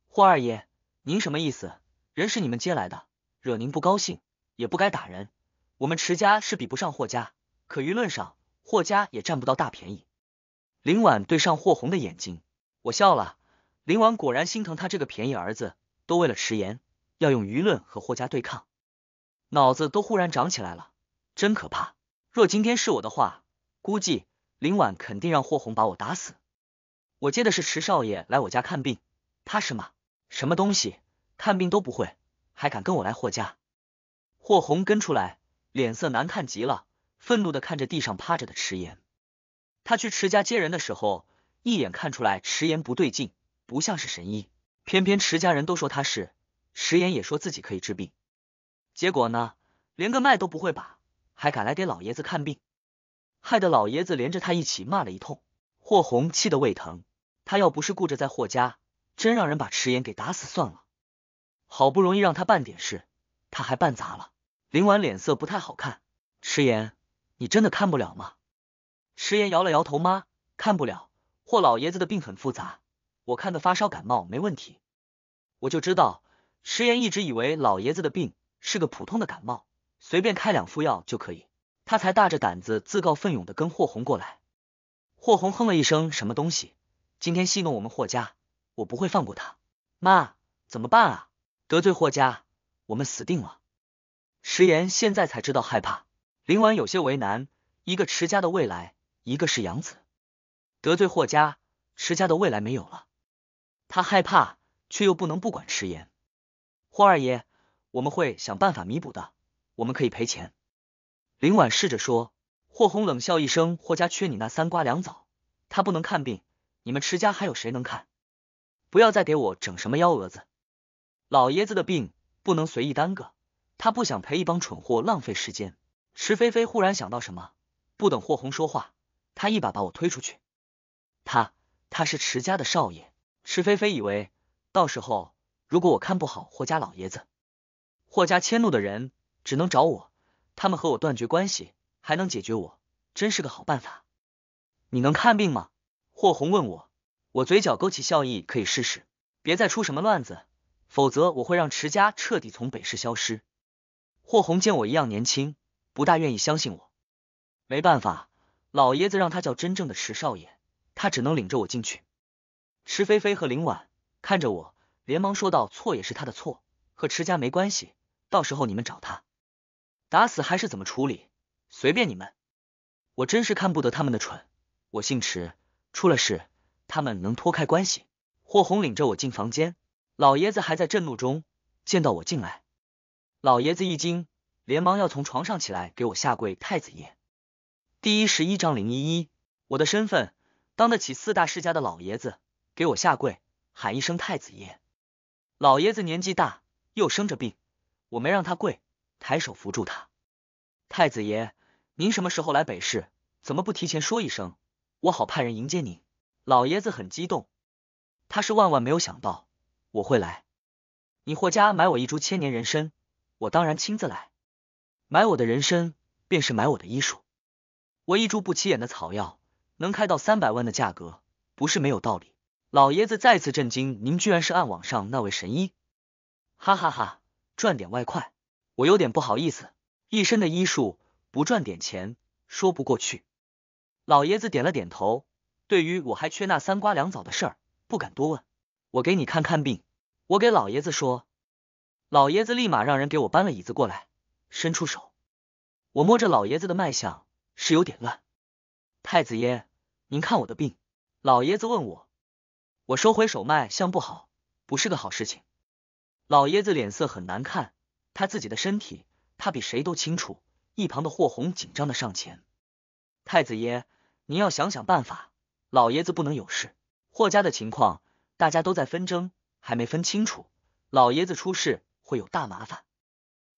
霍二爷，您什么意思？人是你们接来的，惹您不高兴，也不该打人。我们迟家是比不上霍家，可舆论上霍家也占不到大便宜。林婉对上霍红的眼睛，我笑了。林婉果然心疼他这个便宜儿子，都为了迟延要用舆论和霍家对抗，脑子都忽然长起来了，真可怕。若今天是我的话，估计林婉肯定让霍红把我打死。我接的是迟少爷来我家看病，他是吗？什么东西，看病都不会，还敢跟我来霍家？霍红跟出来，脸色难看极了，愤怒的看着地上趴着的迟延。他去迟家接人的时候，一眼看出来迟延不对劲。不像是神医，偏偏池家人都说他是，迟言也说自己可以治病，结果呢，连个脉都不会把，还敢来给老爷子看病，害得老爷子连着他一起骂了一通。霍红气得胃疼，他要不是顾着在霍家，真让人把迟言给打死算了。好不容易让他办点事，他还办砸了。林婉脸色不太好看，迟言，你真的看不了吗？迟言摇了摇头，妈，看不了。霍老爷子的病很复杂。我看的发烧感冒没问题，我就知道石岩一直以为老爷子的病是个普通的感冒，随便开两副药就可以，他才大着胆子自告奋勇的跟霍红过来。霍红哼了一声，什么东西，今天戏弄我们霍家，我不会放过他。妈，怎么办啊？得罪霍家，我们死定了。石岩现在才知道害怕，林婉有些为难，一个迟家的未来，一个是养子，得罪霍家，迟家的未来没有了。他害怕，却又不能不管迟延。霍二爷，我们会想办法弥补的，我们可以赔钱。林婉试着说。霍红冷笑一声：“霍家缺你那三瓜两枣，他不能看病，你们迟家还有谁能看？不要再给我整什么幺蛾子。老爷子的病不能随意耽搁，他不想陪一帮蠢货浪费时间。”迟菲菲忽然想到什么，不等霍红说话，他一把把我推出去。他，他是迟家的少爷。池飞飞以为，到时候如果我看不好霍家老爷子，霍家迁怒的人只能找我，他们和我断绝关系还能解决我，真是个好办法。你能看病吗？霍红问我，我嘴角勾起笑意，可以试试。别再出什么乱子，否则我会让迟家彻底从北市消失。霍红见我一样年轻，不大愿意相信我。没办法，老爷子让他叫真正的迟少爷，他只能领着我进去。池飞飞和林婉看着我，连忙说道：“错也是他的错，和池家没关系。到时候你们找他，打死还是怎么处理，随便你们。我真是看不得他们的蠢。我姓池，出了事，他们能脱开关系？”霍红领着我进房间，老爷子还在震怒中，见到我进来，老爷子一惊，连忙要从床上起来给我下跪。太子爷，第一十一章零一一，我的身份当得起四大世家的老爷子。给我下跪，喊一声太子爷！老爷子年纪大，又生着病，我没让他跪，抬手扶住他。太子爷，您什么时候来北市？怎么不提前说一声，我好派人迎接您？老爷子很激动，他是万万没有想到我会来。你霍家买我一株千年人参，我当然亲自来。买我的人参，便是买我的医术。我一株不起眼的草药，能开到三百万的价格，不是没有道理。老爷子再次震惊，您居然是暗网上那位神医！哈哈哈，赚点外快，我有点不好意思。一身的医术，不赚点钱说不过去。老爷子点了点头，对于我还缺那三瓜两枣的事儿不敢多问。我给你看看病。我给老爷子说，老爷子立马让人给我搬了椅子过来，伸出手。我摸着老爷子的脉象，是有点乱。太子爷，您看我的病。老爷子问我。我收回手脉相不好，不是个好事情。老爷子脸色很难看，他自己的身体，他比谁都清楚。一旁的霍红紧张的上前：“太子爷，您要想想办法，老爷子不能有事。霍家的情况，大家都在纷争，还没分清楚，老爷子出事会有大麻烦。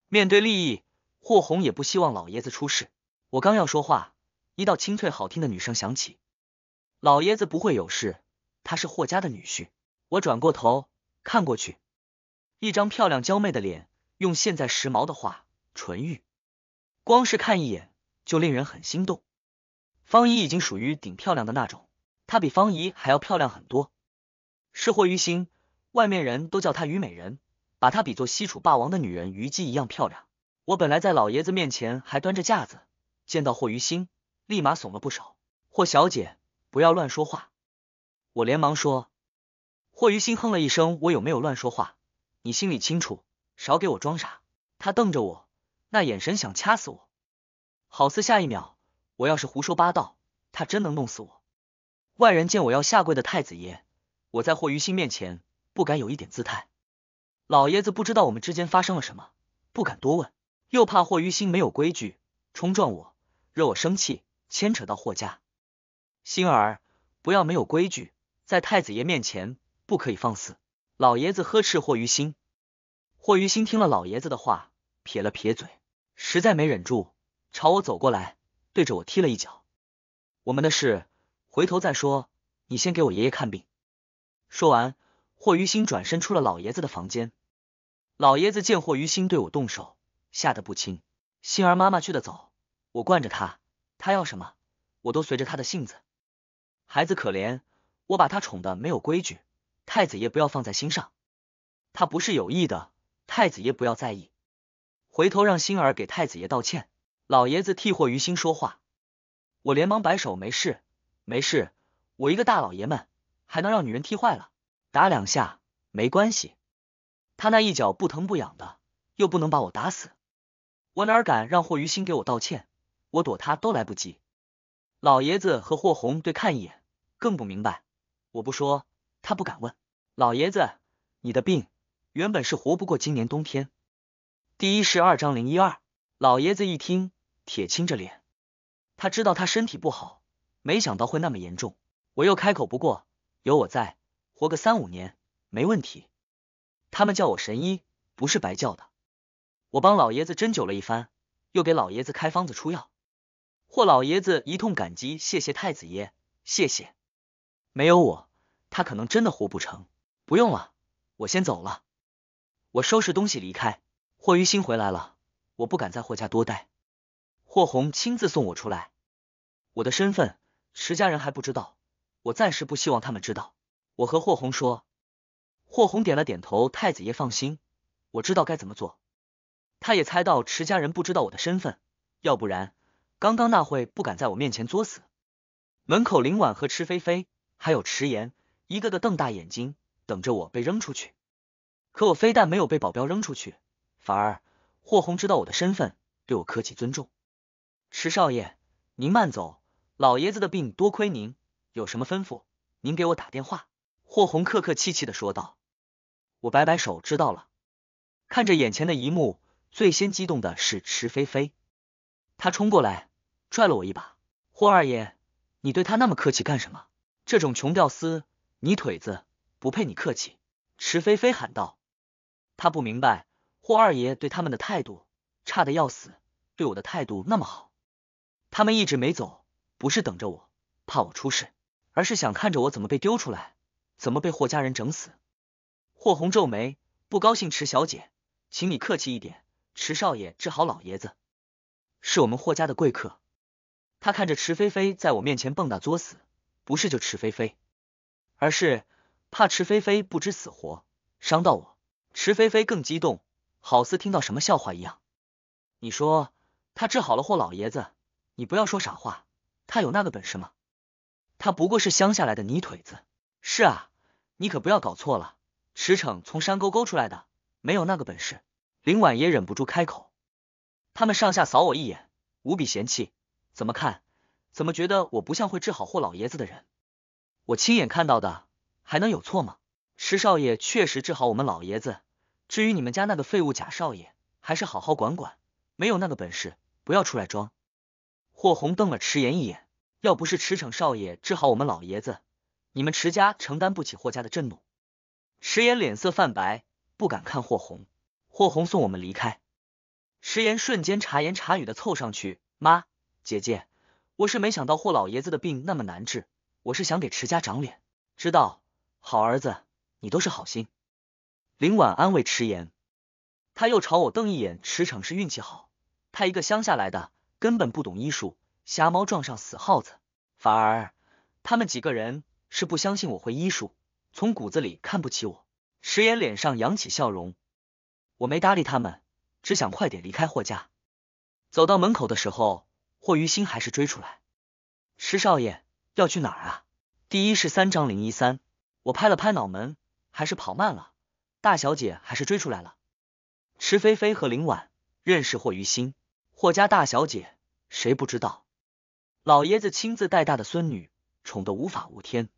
面对利益，霍红也不希望老爷子出事。我刚要说话，一道清脆好听的女声响起：“老爷子不会有事。”她是霍家的女婿。我转过头看过去，一张漂亮娇媚的脸，用现在时髦的话，纯欲。光是看一眼就令人很心动。方怡已经属于顶漂亮的那种，她比方怡还要漂亮很多。是霍于心，外面人都叫她虞美人，把她比作西楚霸王的女人虞姬一样漂亮。我本来在老爷子面前还端着架子，见到霍于心，立马怂了不少。霍小姐，不要乱说话。我连忙说：“霍于心哼了一声，我有没有乱说话？你心里清楚，少给我装傻。”他瞪着我，那眼神想掐死我，好似下一秒我要是胡说八道，他真能弄死我。外人见我要下跪的太子爷，我在霍于心面前不敢有一点姿态。老爷子不知道我们之间发生了什么，不敢多问，又怕霍于心没有规矩，冲撞我，惹我生气，牵扯到霍家。心儿，不要没有规矩。在太子爷面前不可以放肆，老爷子呵斥霍于心。霍于心听了老爷子的话，撇了撇嘴，实在没忍住，朝我走过来，对着我踢了一脚。我们的事回头再说，你先给我爷爷看病。说完，霍于心转身出了老爷子的房间。老爷子见霍于心对我动手，吓得不轻。心儿妈妈去的早，我惯着他，他要什么我都随着他的性子。孩子可怜。我把他宠的没有规矩，太子爷不要放在心上，他不是有意的，太子爷不要在意，回头让星儿给太子爷道歉，老爷子替霍于心说话。我连忙摆手，没事，没事，我一个大老爷们还能让女人踢坏了，打两下没关系，他那一脚不疼不痒的，又不能把我打死，我哪敢让霍于心给我道歉，我躲他都来不及。老爷子和霍红对看一眼，更不明白。我不说，他不敢问。老爷子，你的病原本是活不过今年冬天。第一十二章零一二。老爷子一听，铁青着脸。他知道他身体不好，没想到会那么严重。我又开口，不过有我在，活个三五年没问题。他们叫我神医，不是白叫的。我帮老爷子针灸了一番，又给老爷子开方子、出药。霍老爷子一通感激，谢谢太子爷，谢谢，没有我。他可能真的活不成。不用了，我先走了。我收拾东西离开。霍于心回来了，我不敢在霍家多待。霍红亲自送我出来。我的身份，迟家人还不知道，我暂时不希望他们知道。我和霍红说，霍红点了点头。太子爷放心，我知道该怎么做。他也猜到迟家人不知道我的身份，要不然刚刚那会不敢在我面前作死。门口，林婉和迟菲菲，还有迟言。一个个瞪大眼睛，等着我被扔出去。可我非但没有被保镖扔出去，反而霍红知道我的身份，对我客气尊重。池少爷，您慢走，老爷子的病多亏您。有什么吩咐，您给我打电话。”霍红客客气气的说道。我摆摆手，知道了。看着眼前的一幕，最先激动的是池飞飞。他冲过来，拽了我一把：“霍二爷，你对他那么客气干什么？这种穷屌丝！”你腿子不配你客气，池飞飞喊道。他不明白霍二爷对他们的态度差的要死，对我的态度那么好。他们一直没走，不是等着我怕我出事，而是想看着我怎么被丢出来，怎么被霍家人整死。霍红皱眉，不高兴。池小姐，请你客气一点。池少爷治好老爷子，是我们霍家的贵客。他看着池飞飞在我面前蹦跶作死，不是就池飞飞。而是怕迟菲菲不知死活，伤到我。迟菲菲更激动，好似听到什么笑话一样。你说他治好了霍老爷子？你不要说傻话，他有那个本事吗？他不过是乡下来的泥腿子。是啊，你可不要搞错了。驰骋从山沟沟出来的，没有那个本事。林婉也忍不住开口。他们上下扫我一眼，无比嫌弃。怎么看，怎么觉得我不像会治好霍老爷子的人？我亲眼看到的，还能有错吗？池少爷确实治好我们老爷子，至于你们家那个废物贾少爷，还是好好管管，没有那个本事，不要出来装。霍红瞪了迟言一眼，要不是池骋少爷治好我们老爷子，你们迟家承担不起霍家的震怒。迟言脸色泛白，不敢看霍红。霍红送我们离开，迟言瞬间茶言茶语的凑上去，妈，姐姐，我是没想到霍老爷子的病那么难治。我是想给迟家长脸，知道，好儿子，你都是好心。林婉安慰迟言，他又朝我瞪一眼。池骋是运气好，他一个乡下来的，根本不懂医术，瞎猫撞上死耗子。反而他们几个人是不相信我会医术，从骨子里看不起我。迟言脸上扬起笑容，我没搭理他们，只想快点离开霍家。走到门口的时候，霍于心还是追出来，迟少爷。要去哪儿啊？第一十三章零一三，我拍了拍脑门，还是跑慢了，大小姐还是追出来了。池飞飞和林婉认识霍于心，霍家大小姐，谁不知道？老爷子亲自带大的孙女，宠得无法无天。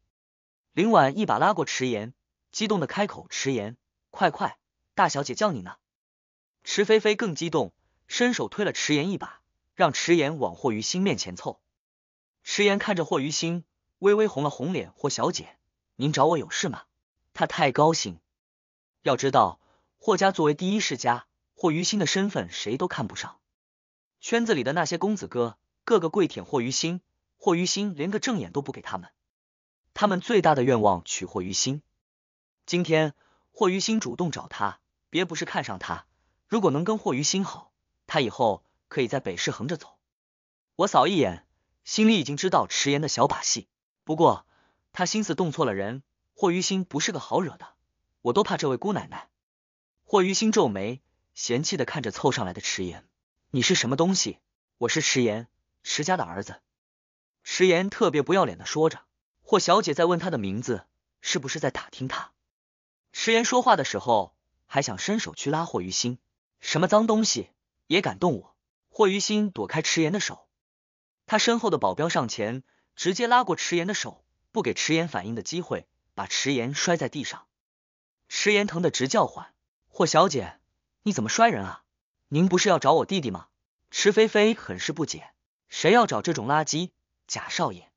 林婉一把拉过迟言，激动的开口：“迟言，快快，大小姐叫你呢。”池飞飞更激动，伸手推了迟言一把，让迟言往霍于心面前凑。石岩看着霍于心，微微红了红脸。霍小姐，您找我有事吗？他太高兴，要知道霍家作为第一世家，霍于心的身份谁都看不上。圈子里的那些公子哥，个个跪舔霍于心，霍于心连个正眼都不给他们。他们最大的愿望娶霍于心。今天霍于心主动找他，别不是看上他。如果能跟霍于心好，他以后可以在北市横着走。我扫一眼。心里已经知道迟延的小把戏，不过他心思动错了人。霍于心不是个好惹的，我都怕这位姑奶奶。霍于心皱眉，嫌弃的看着凑上来的迟延：“你是什么东西？”“我是迟延，迟家的儿子。”迟延特别不要脸的说着。霍小姐在问他的名字，是不是在打听他？迟延说话的时候，还想伸手去拉霍于心：“什么脏东西，也敢动我？”霍于心躲开迟延的手。他身后的保镖上前，直接拉过迟言的手，不给迟言反应的机会，把迟言摔在地上。迟言疼得直叫唤。霍小姐，你怎么摔人啊？您不是要找我弟弟吗？迟菲菲很是不解，谁要找这种垃圾？贾少爷。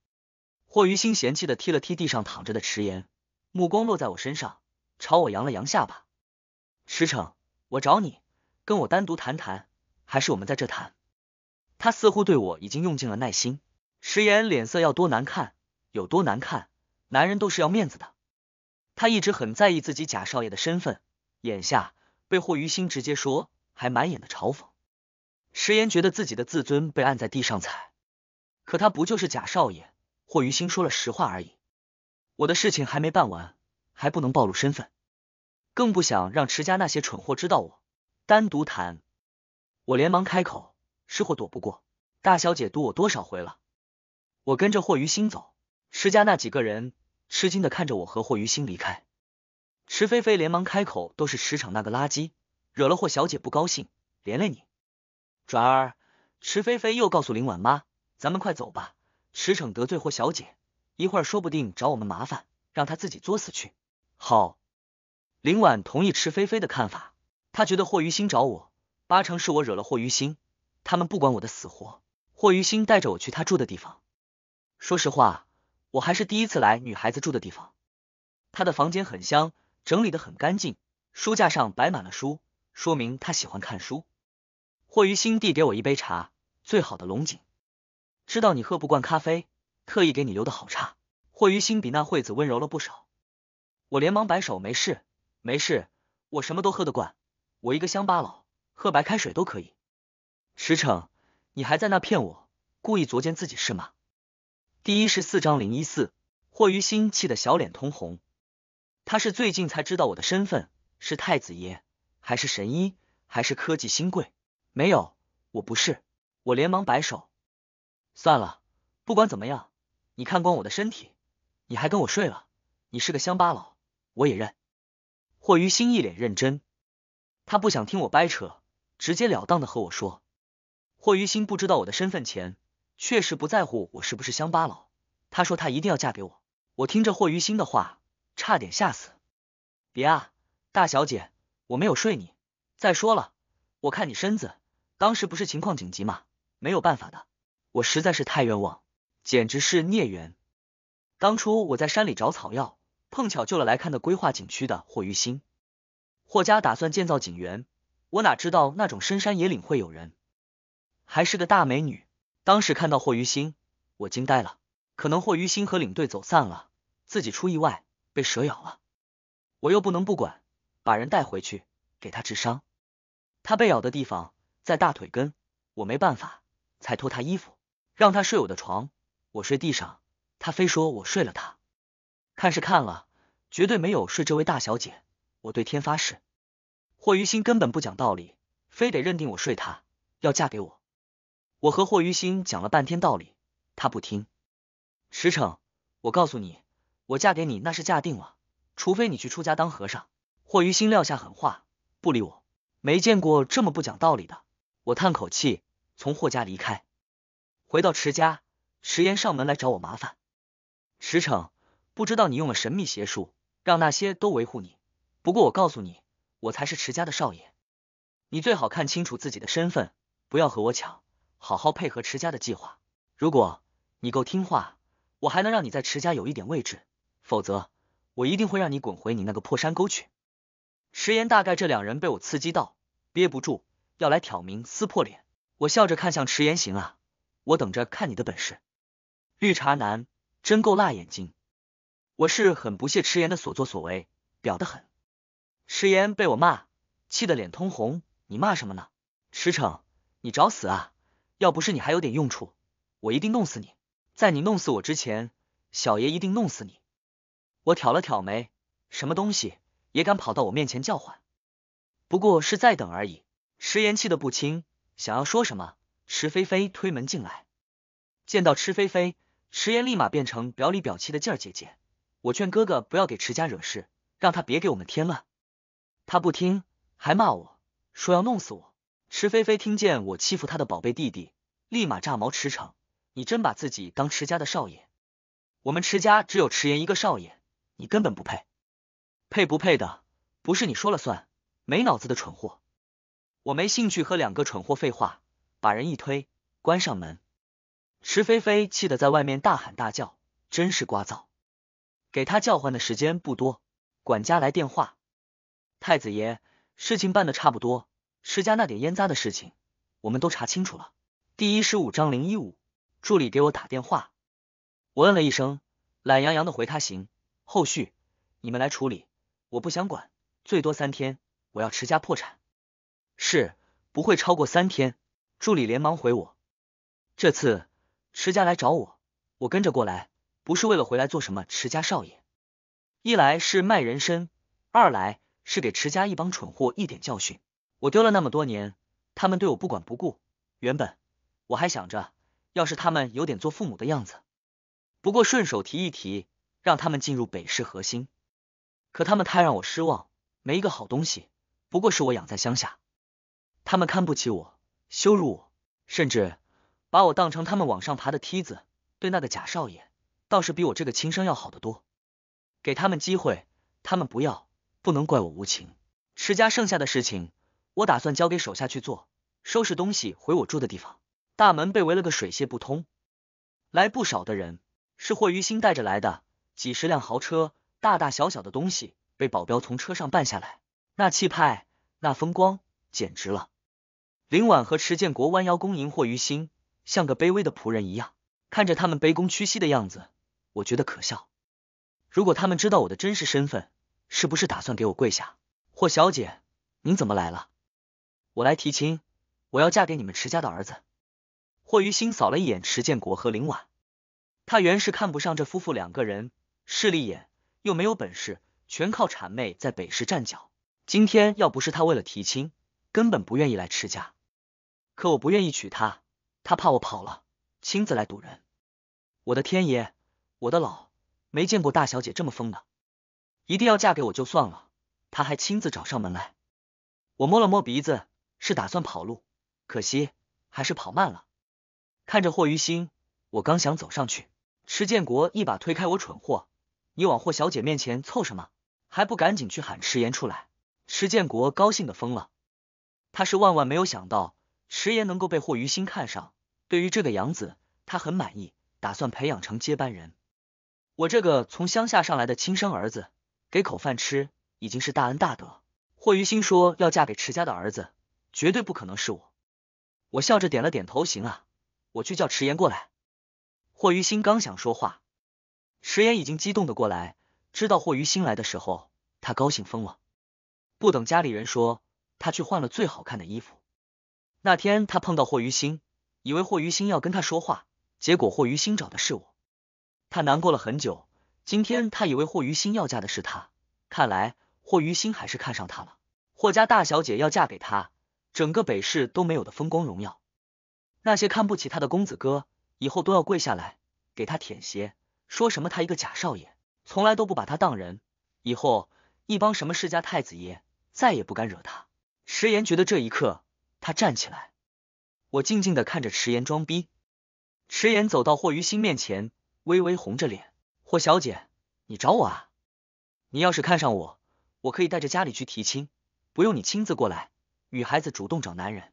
霍于心嫌弃的踢了踢地上躺着的迟言，目光落在我身上，朝我扬了扬下巴。池骋，我找你，跟我单独谈谈，还是我们在这谈？他似乎对我已经用尽了耐心，石岩脸色要多难看有多难看，男人都是要面子的，他一直很在意自己假少爷的身份，眼下被霍于心直接说，还满眼的嘲讽，石岩觉得自己的自尊被按在地上踩，可他不就是假少爷？霍于心说了实话而已，我的事情还没办完，还不能暴露身份，更不想让迟家那些蠢货知道我，单独谈，我连忙开口。是货躲不过，大小姐堵我多少回了。我跟着霍于心走，池家那几个人吃惊的看着我和霍于心离开。池飞飞连忙开口：“都是迟骋那个垃圾惹了霍小姐不高兴，连累你。”转而，池飞飞又告诉林婉妈：“咱们快走吧，池骋得罪霍小姐，一会儿说不定找我们麻烦，让他自己作死去。”好，林婉同意池飞飞的看法，她觉得霍于心找我，八成是我惹了霍于心。他们不管我的死活。霍于心带着我去他住的地方。说实话，我还是第一次来女孩子住的地方。他的房间很香，整理的很干净，书架上摆满了书，说明他喜欢看书。霍于心递给我一杯茶，最好的龙井。知道你喝不惯咖啡，特意给你留的好茶。霍于心比那惠子温柔了不少。我连忙摆手，没事，没事，我什么都喝得惯，我一个乡巴佬，喝白开水都可以。池城，你还在那骗我，故意作践自己是吗？第一十四章零一四，霍于心气得小脸通红。他是最近才知道我的身份是太子爷，还是神医，还是科技新贵？没有，我不是。我连忙摆手，算了，不管怎么样，你看光我的身体，你还跟我睡了，你是个乡巴佬，我也认。霍于心一脸认真，他不想听我掰扯，直截了当的和我说。霍于心不知道我的身份前，确实不在乎我是不是乡巴佬。他说他一定要嫁给我。我听着霍于心的话，差点吓死。别啊，大小姐，我没有睡你。再说了，我看你身子，当时不是情况紧急吗？没有办法的。我实在是太冤枉，简直是孽缘。当初我在山里找草药，碰巧救了来看的规划景区的霍于心。霍家打算建造景园，我哪知道那种深山野岭会有人。还是个大美女。当时看到霍于心，我惊呆了。可能霍于心和领队走散了，自己出意外被蛇咬了。我又不能不管，把人带回去给他治伤。他被咬的地方在大腿根，我没办法，才脱他衣服，让他睡我的床，我睡地上。他非说我睡了他，看是看了，绝对没有睡这位大小姐。我对天发誓，霍于心根本不讲道理，非得认定我睡他，要嫁给我。我和霍于心讲了半天道理，他不听。池骋，我告诉你，我嫁给你那是嫁定了，除非你去出家当和尚。霍于心撂下狠话，不理我。没见过这么不讲道理的。我叹口气，从霍家离开，回到池家。迟言上门来找我麻烦。池骋，不知道你用了神秘邪术，让那些都维护你。不过我告诉你，我才是池家的少爷，你最好看清楚自己的身份，不要和我抢。好好配合迟家的计划，如果你够听话，我还能让你在迟家有一点位置；否则，我一定会让你滚回你那个破山沟去。迟言，大概这两人被我刺激到，憋不住要来挑明撕破脸。我笑着看向迟言：“行啊，我等着看你的本事。”绿茶男真够辣眼睛，我是很不屑迟言的所作所为，屌得很。迟言被我骂，气得脸通红：“你骂什么呢？池骋，你找死啊！”要不是你还有点用处，我一定弄死你。在你弄死我之前，小爷一定弄死你。我挑了挑眉，什么东西也敢跑到我面前叫唤？不过是在等而已。石岩气得不轻，想要说什么，迟菲菲推门进来，见到迟菲菲，石岩立马变成表里表气的劲儿姐姐。我劝哥哥不要给池家惹事，让他别给我们添乱，他不听，还骂我说要弄死我。池飞飞听见我欺负她的宝贝弟弟，立马炸毛，驰骋：“你真把自己当池家的少爷？我们池家只有池言一个少爷，你根本不配，配不配的不是你说了算，没脑子的蠢货！我没兴趣和两个蠢货废话，把人一推，关上门。”池飞飞气得在外面大喊大叫，真是聒噪。给他叫唤的时间不多，管家来电话：“太子爷，事情办的差不多。”迟家那点烟渣的事情，我们都查清楚了。第一十五章零一五，助理给我打电话，我嗯了一声，懒洋洋的回他：“行，后续你们来处理，我不想管。最多三天，我要迟家破产，是不会超过三天。”助理连忙回我：“这次迟家来找我，我跟着过来，不是为了回来做什么迟家少爷。一来是卖人参，二来是给迟家一帮蠢货一点教训。”我丢了那么多年，他们对我不管不顾。原本我还想着，要是他们有点做父母的样子，不过顺手提一提，让他们进入北市核心。可他们太让我失望，没一个好东西。不过是我养在乡下，他们看不起我，羞辱我，甚至把我当成他们往上爬的梯子。对那个假少爷，倒是比我这个亲生要好得多。给他们机会，他们不要，不能怪我无情。池家剩下的事情。我打算交给手下去做，收拾东西回我住的地方。大门被围了个水泄不通，来不少的人，是霍于心带着来的。几十辆豪车，大大小小的东西被保镖从车上搬下来，那气派，那风光，简直了。林婉和池建国弯腰恭迎霍于心，像个卑微的仆人一样。看着他们卑躬屈膝的样子，我觉得可笑。如果他们知道我的真实身份，是不是打算给我跪下？霍小姐，您怎么来了？我来提亲，我要嫁给你们迟家的儿子。霍于心扫了一眼迟建国和林婉，他原是看不上这夫妇两个人势利眼，又没有本事，全靠谄媚在北市站脚。今天要不是他为了提亲，根本不愿意来迟家。可我不愿意娶她，她怕我跑了，亲自来堵人。我的天爷，我的老，没见过大小姐这么疯的，一定要嫁给我就算了，她还亲自找上门来。我摸了摸鼻子。是打算跑路，可惜还是跑慢了。看着霍于心，我刚想走上去，池建国一把推开我：“蠢货，你往霍小姐面前凑什么？还不赶紧去喊迟言出来！”池建国高兴的疯了，他是万万没有想到迟言能够被霍于心看上。对于这个养子，他很满意，打算培养成接班人。我这个从乡下上来的亲生儿子，给口饭吃已经是大恩大德霍于心说要嫁给迟家的儿子。绝对不可能是我。我笑着点了点头。行啊，我去叫迟言过来。霍于心刚想说话，迟言已经激动的过来。知道霍于心来的时候，他高兴疯了。不等家里人说，他去换了最好看的衣服。那天他碰到霍于心，以为霍于心要跟他说话，结果霍于心找的是我。他难过了很久。今天他以为霍于心要嫁的是他，看来霍于心还是看上他了。霍家大小姐要嫁给他。整个北市都没有的风光荣耀，那些看不起他的公子哥以后都要跪下来给他舔鞋，说什么他一个假少爷，从来都不把他当人。以后一帮什么世家太子爷再也不敢惹他。迟言觉得这一刻，他站起来，我静静的看着迟言装逼。迟言走到霍于心面前，微微红着脸：“霍小姐，你找我啊？你要是看上我，我可以带着家里去提亲，不用你亲自过来。”女孩子主动找男人，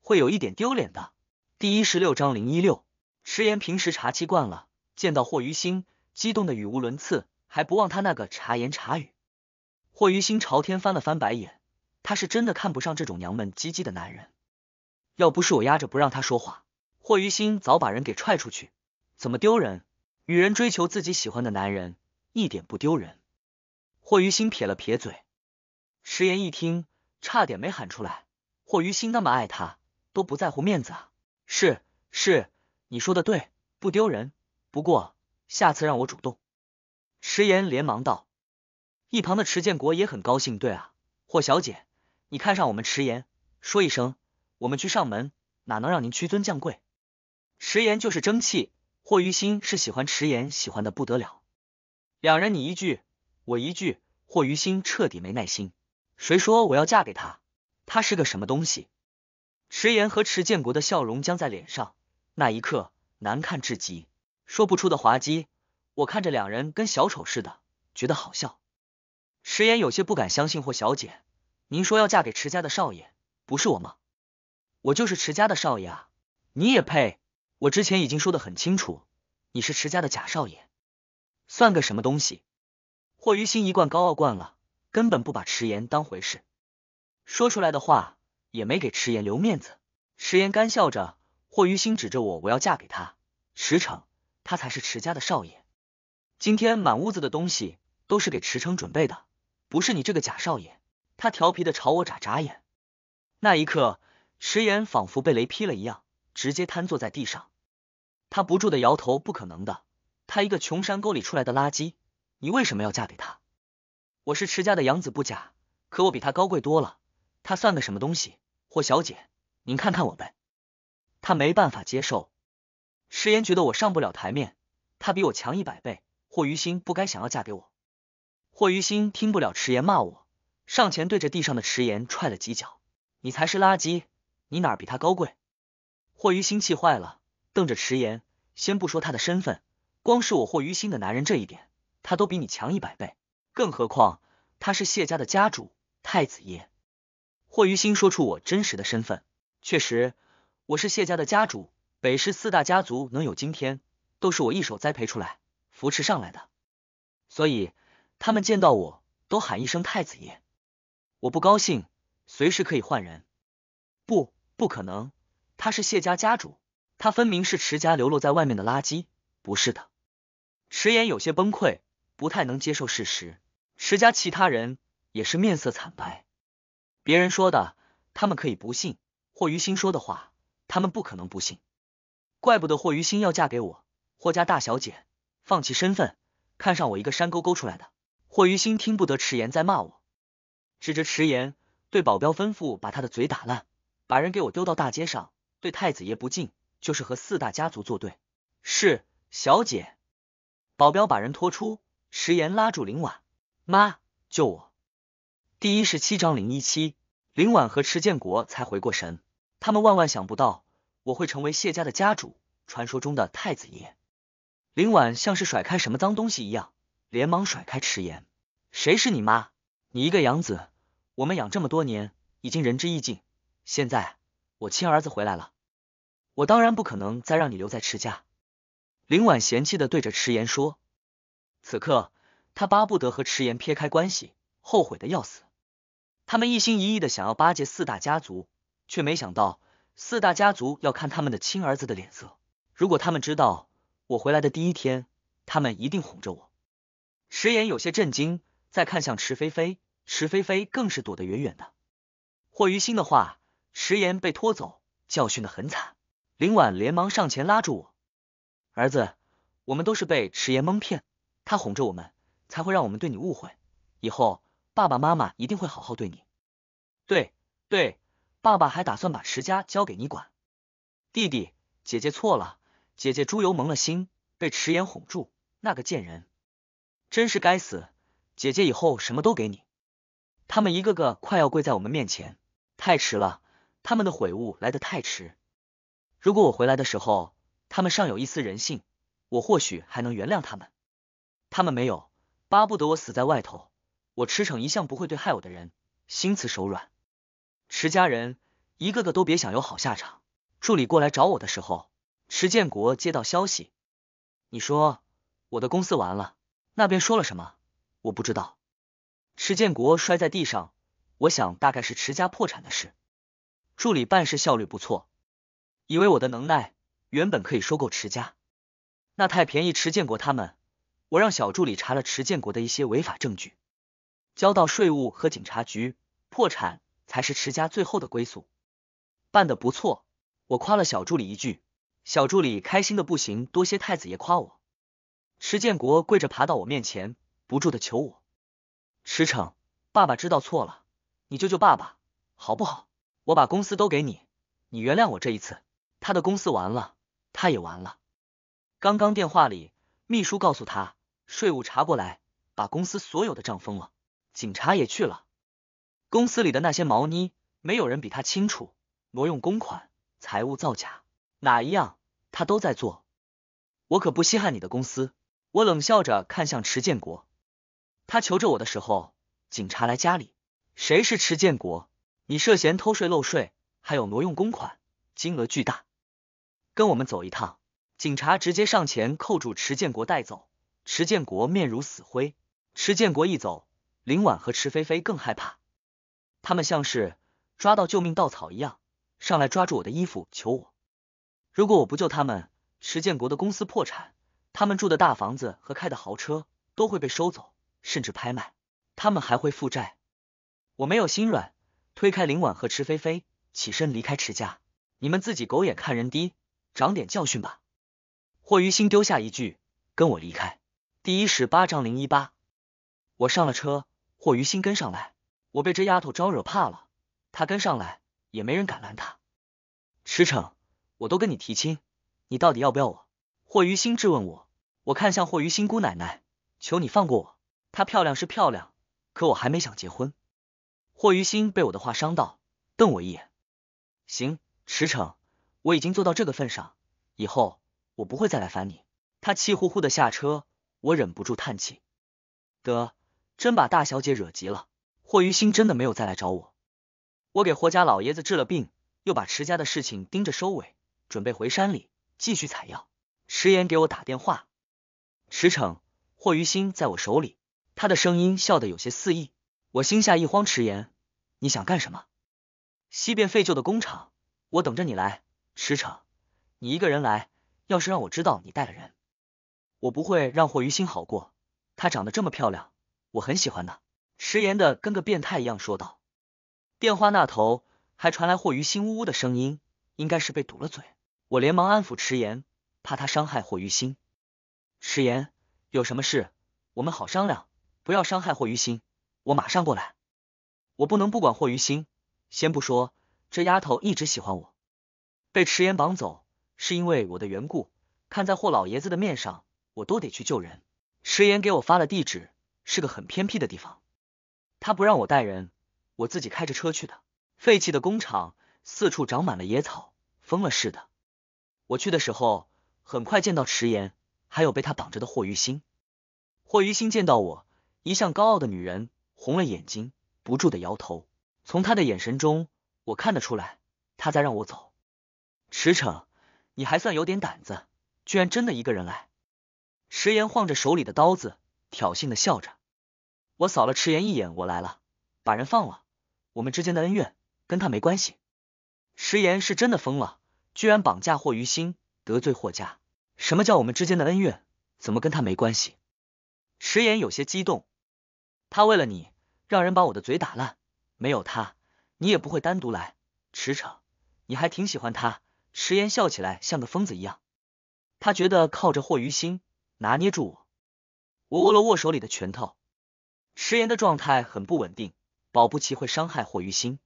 会有一点丢脸的。第一十六章零一六，迟言平时茶气惯了，见到霍于心，激动的语无伦次，还不忘他那个茶言茶语。霍于心朝天翻了翻白眼，他是真的看不上这种娘们唧唧的男人。要不是我压着不让他说话，霍于心早把人给踹出去。怎么丢人？女人追求自己喜欢的男人，一点不丢人。霍于心撇了撇嘴，迟言一听。差点没喊出来，霍于心那么爱他，都不在乎面子啊！是是，你说的对，不丢人。不过下次让我主动。迟言连忙道，一旁的池建国也很高兴，对啊，霍小姐，你看上我们迟言，说一声，我们去上门，哪能让您屈尊降贵？迟言就是争气，霍于心是喜欢迟言，喜欢的不得了。两人你一句我一句，霍于心彻底没耐心。谁说我要嫁给他？他是个什么东西？迟言和迟建国的笑容僵在脸上，那一刻难看至极，说不出的滑稽。我看着两人跟小丑似的，觉得好笑。迟言有些不敢相信，霍小姐，您说要嫁给迟家的少爷，不是我吗？我就是迟家的少爷啊，你也配？我之前已经说的很清楚，你是迟家的假少爷，算个什么东西？霍于心一贯高傲惯了。根本不把迟言当回事，说出来的话也没给迟言留面子。迟言干笑着，霍于心指着我：“我要嫁给他，迟诚，他才是迟家的少爷。今天满屋子的东西都是给迟诚准备的，不是你这个假少爷。”他调皮的朝我眨眨眼。那一刻，迟言仿佛被雷劈了一样，直接瘫坐在地上。他不住的摇头：“不可能的，他一个穷山沟里出来的垃圾，你为什么要嫁给他？”我是池家的养子，不假，可我比他高贵多了。他算个什么东西？霍小姐，您看看我呗。他没办法接受，池言觉得我上不了台面，他比我强一百倍。霍于心不该想要嫁给我。霍于心听不了池言骂我，上前对着地上的迟言踹了几脚。你才是垃圾，你哪比他高贵？霍于心气坏了，瞪着迟言。先不说他的身份，光是我霍于心的男人这一点，他都比你强一百倍。更何况，他是谢家的家主，太子爷。霍于心说出我真实的身份，确实，我是谢家的家主。北市四大家族能有今天，都是我一手栽培出来、扶持上来的，所以他们见到我都喊一声太子爷。我不高兴，随时可以换人。不，不可能，他是谢家家主，他分明是池家流落在外面的垃圾，不是的。池言有些崩溃，不太能接受事实。池家其他人也是面色惨白，别人说的他们可以不信，霍于心说的话他们不可能不信。怪不得霍于心要嫁给我，霍家大小姐放弃身份，看上我一个山沟沟出来的。霍于心听不得迟言在骂我，指着迟言对保镖吩咐：“把他的嘴打烂，把人给我丢到大街上。对太子爷不敬，就是和四大家族作对。”是小姐，保镖把人拖出，迟言拉住林婉。妈，救我！第一十七章零一七，林婉和池建国才回过神，他们万万想不到我会成为谢家的家主，传说中的太子爷。林婉像是甩开什么脏东西一样，连忙甩开迟言：“谁是你妈？你一个养子，我们养这么多年，已经仁至义尽。现在我亲儿子回来了，我当然不可能再让你留在池家。林婉嫌弃的对着池言说，此刻。他巴不得和迟言撇开关系，后悔的要死。他们一心一意的想要巴结四大家族，却没想到四大家族要看他们的亲儿子的脸色。如果他们知道我回来的第一天，他们一定哄着我。迟言有些震惊，再看向迟菲菲，迟菲菲更是躲得远远的。霍于心的话，迟言被拖走，教训的很惨。林婉连忙上前拉住我：“儿子，我们都是被迟言蒙骗，他哄着我们。”才会让我们对你误会。以后爸爸妈妈一定会好好对你。对对，爸爸还打算把迟家交给你管。弟弟姐姐错了，姐姐猪油蒙了心，被迟言哄住。那个贱人，真是该死。姐姐以后什么都给你。他们一个个快要跪在我们面前，太迟了，他们的悔悟来得太迟。如果我回来的时候，他们尚有一丝人性，我或许还能原谅他们。他们没有。巴不得我死在外头，我池骋一向不会对害我的人心慈手软，池家人一个个都别想有好下场。助理过来找我的时候，池建国接到消息，你说我的公司完了，那边说了什么？我不知道。池建国摔在地上，我想大概是池家破产的事。助理办事效率不错，以为我的能耐原本可以收购池家，那太便宜池建国他们。我让小助理查了迟建国的一些违法证据，交到税务和警察局，破产才是迟家最后的归宿。办的不错，我夸了小助理一句，小助理开心的不行，多谢太子爷夸我。迟建国跪着爬到我面前，不住的求我：“池骋，爸爸知道错了，你救救爸爸好不好？我把公司都给你，你原谅我这一次。”他的公司完了，他也完了。刚刚电话里秘书告诉他。税务查过来，把公司所有的账封了，警察也去了。公司里的那些毛妮，没有人比他清楚。挪用公款、财务造假，哪一样他都在做。我可不稀罕你的公司。我冷笑着看向迟建国，他求着我的时候，警察来家里。谁是迟建国？你涉嫌偷税漏税，还有挪用公款，金额巨大，跟我们走一趟。警察直接上前扣住迟建国，带走。池建国面如死灰。池建国一走，林婉和池飞飞更害怕。他们像是抓到救命稻草一样，上来抓住我的衣服，求我。如果我不救他们，池建国的公司破产，他们住的大房子和开的豪车都会被收走，甚至拍卖。他们还会负债。我没有心软，推开林婉和池飞飞，起身离开池家。你们自己狗眼看人低，长点教训吧。霍于心丢下一句：“跟我离开。”第一十八章零一八，我上了车，霍于心跟上来。我被这丫头招惹怕了，她跟上来也没人敢拦她。驰骋，我都跟你提亲，你到底要不要我？霍于心质问我。我看向霍于心姑奶奶，求你放过我。她漂亮是漂亮，可我还没想结婚。霍于心被我的话伤到，瞪我一眼。行，驰骋，我已经做到这个份上，以后我不会再来烦你。他气呼呼的下车。我忍不住叹气，得，真把大小姐惹急了。霍于心真的没有再来找我，我给霍家老爷子治了病，又把迟家的事情盯着收尾，准备回山里继续采药。迟言给我打电话，池骋，霍于心在我手里，他的声音笑得有些肆意，我心下一慌。迟言，你想干什么？西边废旧的工厂，我等着你来。池骋，你一个人来，要是让我知道你带了人。我不会让霍于心好过，她长得这么漂亮，我很喜欢的。迟延的跟个变态一样说道。电话那头还传来霍于心呜呜的声音，应该是被堵了嘴。我连忙安抚迟延，怕他伤害霍于心。迟延，有什么事我们好商量，不要伤害霍于心，我马上过来。我不能不管霍于心。先不说这丫头一直喜欢我，被迟延绑走是因为我的缘故。看在霍老爷子的面上。我都得去救人，迟言给我发了地址，是个很偏僻的地方。他不让我带人，我自己开着车去的。废弃的工厂，四处长满了野草，疯了似的。我去的时候，很快见到迟言，还有被他绑着的霍玉心。霍玉心见到我，一向高傲的女人，红了眼睛，不住的摇头。从她的眼神中，我看得出来，她在让我走。驰骋，你还算有点胆子，居然真的一个人来。迟言晃着手里的刀子，挑衅的笑着。我扫了迟言一眼，我来了，把人放了。我们之间的恩怨跟他没关系。迟言是真的疯了，居然绑架霍于心，得罪霍家。什么叫我们之间的恩怨？怎么跟他没关系？迟言有些激动，他为了你，让人把我的嘴打烂。没有他，你也不会单独来。驰骋，你还挺喜欢他。迟言笑起来像个疯子一样，他觉得靠着霍于心。拿捏住我，我握了握手里的拳头。迟言的状态很不稳定，保不齐会伤害霍于新。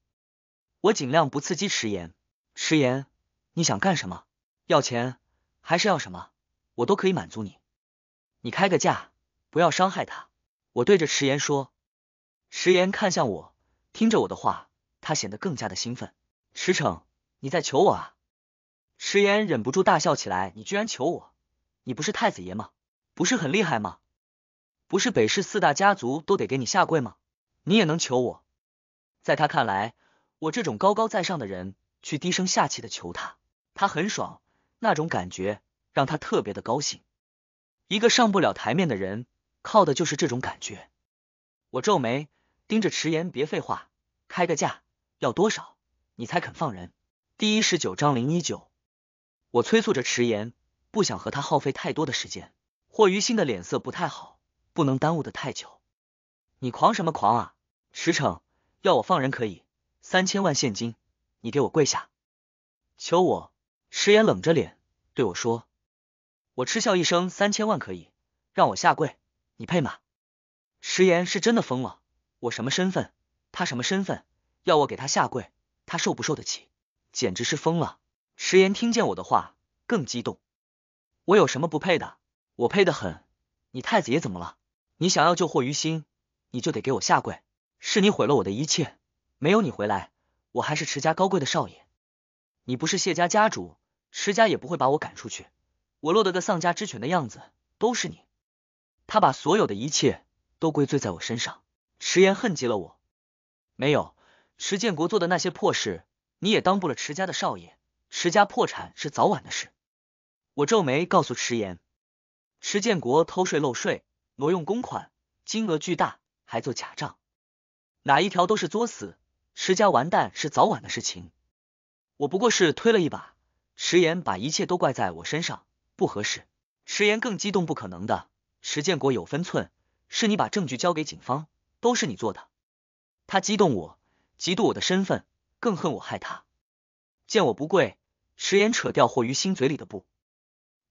我尽量不刺激迟言。迟言，你想干什么？要钱还是要什么？我都可以满足你。你开个价，不要伤害他。我对着迟言说。迟言看向我，听着我的话，他显得更加的兴奋。驰骋，你在求我啊！迟言忍不住大笑起来。你居然求我？你不是太子爷吗？不是很厉害吗？不是北市四大家族都得给你下跪吗？你也能求我？在他看来，我这种高高在上的人去低声下气的求他，他很爽，那种感觉让他特别的高兴。一个上不了台面的人，靠的就是这种感觉。我皱眉盯着迟言，别废话，开个价，要多少你才肯放人？第一十九章零一九，我催促着迟言，不想和他耗费太多的时间。霍于心的脸色不太好，不能耽误的太久。你狂什么狂啊！驰骋，要我放人可以，三千万现金，你给我跪下，求我。石岩冷着脸对我说，我嗤笑一声，三千万可以，让我下跪，你配吗？石岩是真的疯了，我什么身份，他什么身份，要我给他下跪，他受不受得起？简直是疯了。石岩听见我的话更激动，我有什么不配的？我配的很，你太子爷怎么了？你想要救霍于心，你就得给我下跪。是你毁了我的一切，没有你回来，我还是池家高贵的少爷。你不是谢家家主，迟家也不会把我赶出去，我落得个丧家之犬的样子，都是你。他把所有的一切都归罪在我身上，迟言恨极了我。没有迟建国做的那些破事，你也当不了迟家的少爷，迟家破产是早晚的事。我皱眉告诉迟言。迟建国偷税漏税、挪用公款，金额巨大，还做假账，哪一条都是作死，迟家完蛋是早晚的事情。我不过是推了一把，迟言把一切都怪在我身上，不合适。迟言更激动，不可能的，迟建国有分寸，是你把证据交给警方，都是你做的。他激动我，嫉妒我的身份，更恨我害他。见我不跪，迟言扯掉霍于新嘴里的布，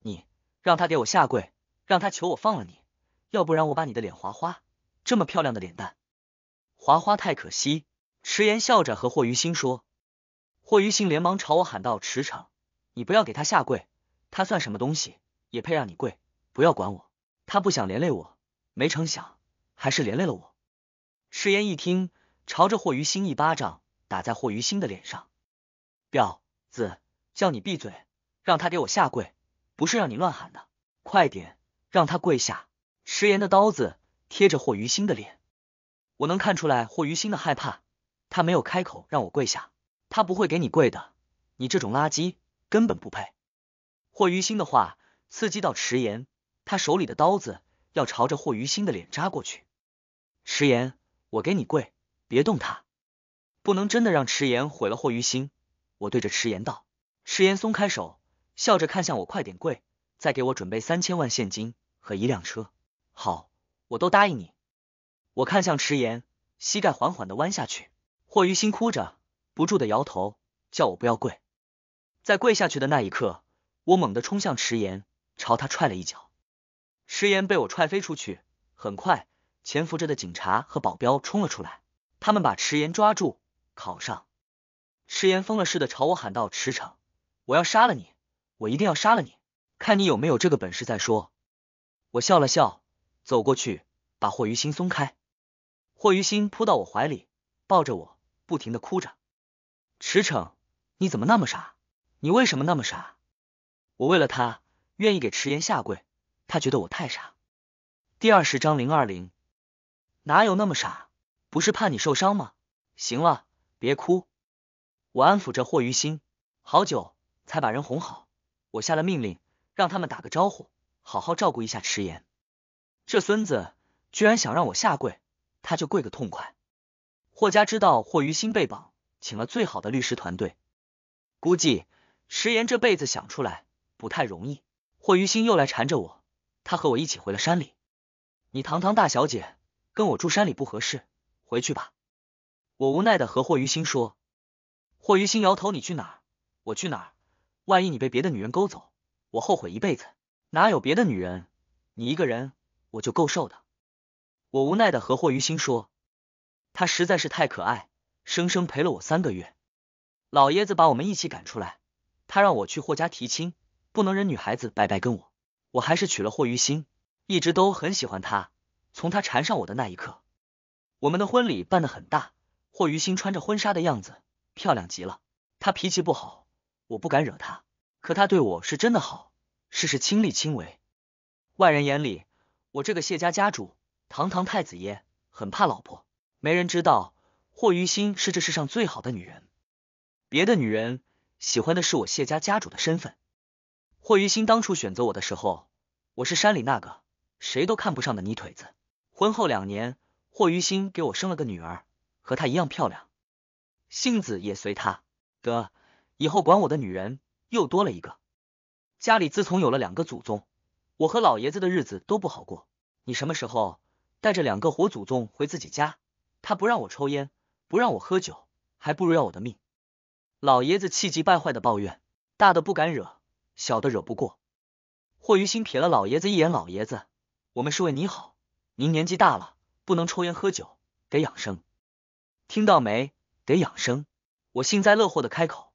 你让他给我下跪。让他求我放了你，要不然我把你的脸划花。这么漂亮的脸蛋，划花太可惜。迟言笑着和霍于心说，霍于心连忙朝我喊道：“池骋，你不要给他下跪，他算什么东西，也配让你跪？不要管我，他不想连累我，没成想还是连累了我。”迟言一听，朝着霍于心一巴掌打在霍于心的脸上，婊子，叫你闭嘴，让他给我下跪，不是让你乱喊的，快点。让他跪下，迟言的刀子贴着霍于心的脸，我能看出来霍于心的害怕，他没有开口让我跪下，他不会给你跪的，你这种垃圾根本不配。霍于心的话刺激到迟言，他手里的刀子要朝着霍于心的脸扎过去。迟言，我给你跪，别动他，不能真的让迟言毁了霍于心。我对着迟言道，迟言松开手，笑着看向我，快点跪，再给我准备三千万现金。和一辆车，好，我都答应你。我看向迟岩，膝盖缓缓的弯下去。霍于心哭着，不住的摇头，叫我不要跪。在跪下去的那一刻，我猛地冲向迟岩，朝他踹了一脚。迟岩被我踹飞出去，很快，潜伏着的警察和保镖冲了出来，他们把迟岩抓住，拷上。迟岩疯了似的朝我喊道：“池城，我要杀了你，我一定要杀了你，看你有没有这个本事再说。”我笑了笑，走过去把霍于心松开。霍于心扑到我怀里，抱着我，不停的哭着。池骋，你怎么那么傻？你为什么那么傻？我为了他，愿意给迟言下跪，他觉得我太傻。第二十章零二零，哪有那么傻？不是怕你受伤吗？行了，别哭。我安抚着霍于心，好久才把人哄好。我下了命令，让他们打个招呼。好好照顾一下迟言，这孙子居然想让我下跪，他就跪个痛快。霍家知道霍于心被绑，请了最好的律师团队，估计迟言这辈子想出来不太容易。霍于心又来缠着我，他和我一起回了山里。你堂堂大小姐跟我住山里不合适，回去吧。我无奈的和霍于心说，霍于心摇头，你去哪儿？我去哪儿？万一你被别的女人勾走，我后悔一辈子。哪有别的女人？你一个人我就够受的。我无奈的和霍于心说，她实在是太可爱，生生陪了我三个月。老爷子把我们一起赶出来，他让我去霍家提亲，不能忍女孩子白白跟我。我还是娶了霍于心，一直都很喜欢她。从她缠上我的那一刻，我们的婚礼办得很大。霍于心穿着婚纱的样子漂亮极了。她脾气不好，我不敢惹她，可她对我是真的好。事事亲力亲为，外人眼里，我这个谢家家主、堂堂太子爷很怕老婆，没人知道霍于心是这世上最好的女人。别的女人喜欢的是我谢家家主的身份。霍于心当初选择我的时候，我是山里那个谁都看不上的泥腿子。婚后两年，霍于心给我生了个女儿，和她一样漂亮，性子也随她。得，以后管我的女人又多了一个。家里自从有了两个祖宗，我和老爷子的日子都不好过。你什么时候带着两个活祖宗回自己家？他不让我抽烟，不让我喝酒，还不如要我的命。老爷子气急败坏的抱怨：“大的不敢惹，小的惹不过。”霍于心瞥了老爷子一眼：“老爷子，我们是为你好，您年纪大了，不能抽烟喝酒，得养生，听到没？得养生。”我幸灾乐祸的开口。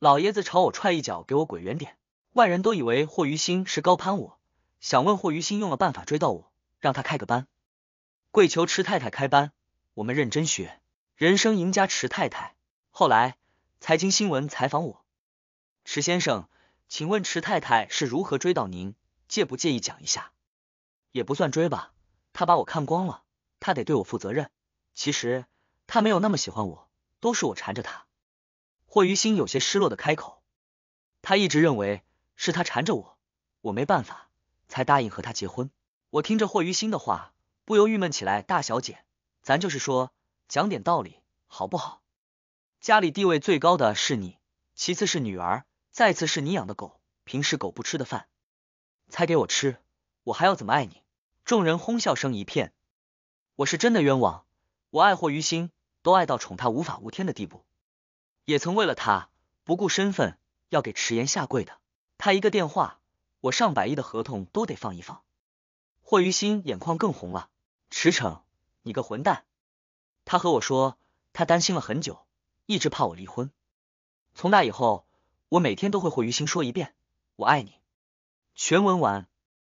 老爷子朝我踹一脚：“给我滚远点！”外人都以为霍于心是高攀我，想问霍于心用了办法追到我，让他开个班，跪求池太太开班，我们认真学人生赢家。池太太后来财经新闻采访我，池先生，请问池太太是如何追到您？介不介意讲一下？也不算追吧，他把我看光了，他得对我负责任。其实他没有那么喜欢我，都是我缠着他。霍于心有些失落的开口，他一直认为。是他缠着我，我没办法才答应和他结婚。我听着霍于心的话，不由郁闷起来。大小姐，咱就是说讲点道理好不好？家里地位最高的是你，其次是女儿，再次是你养的狗。平时狗不吃的饭，才给我吃，我还要怎么爱你？众人哄笑声一片。我是真的冤枉，我爱霍于心，都爱到宠他无法无天的地步，也曾为了他不顾身份要给迟言下跪的。他一个电话，我上百亿的合同都得放一放。霍于心眼眶更红了。驰骋，你个混蛋！他和我说，他担心了很久，一直怕我离婚。从那以后，我每天都会和于心说一遍，我爱你。全文完。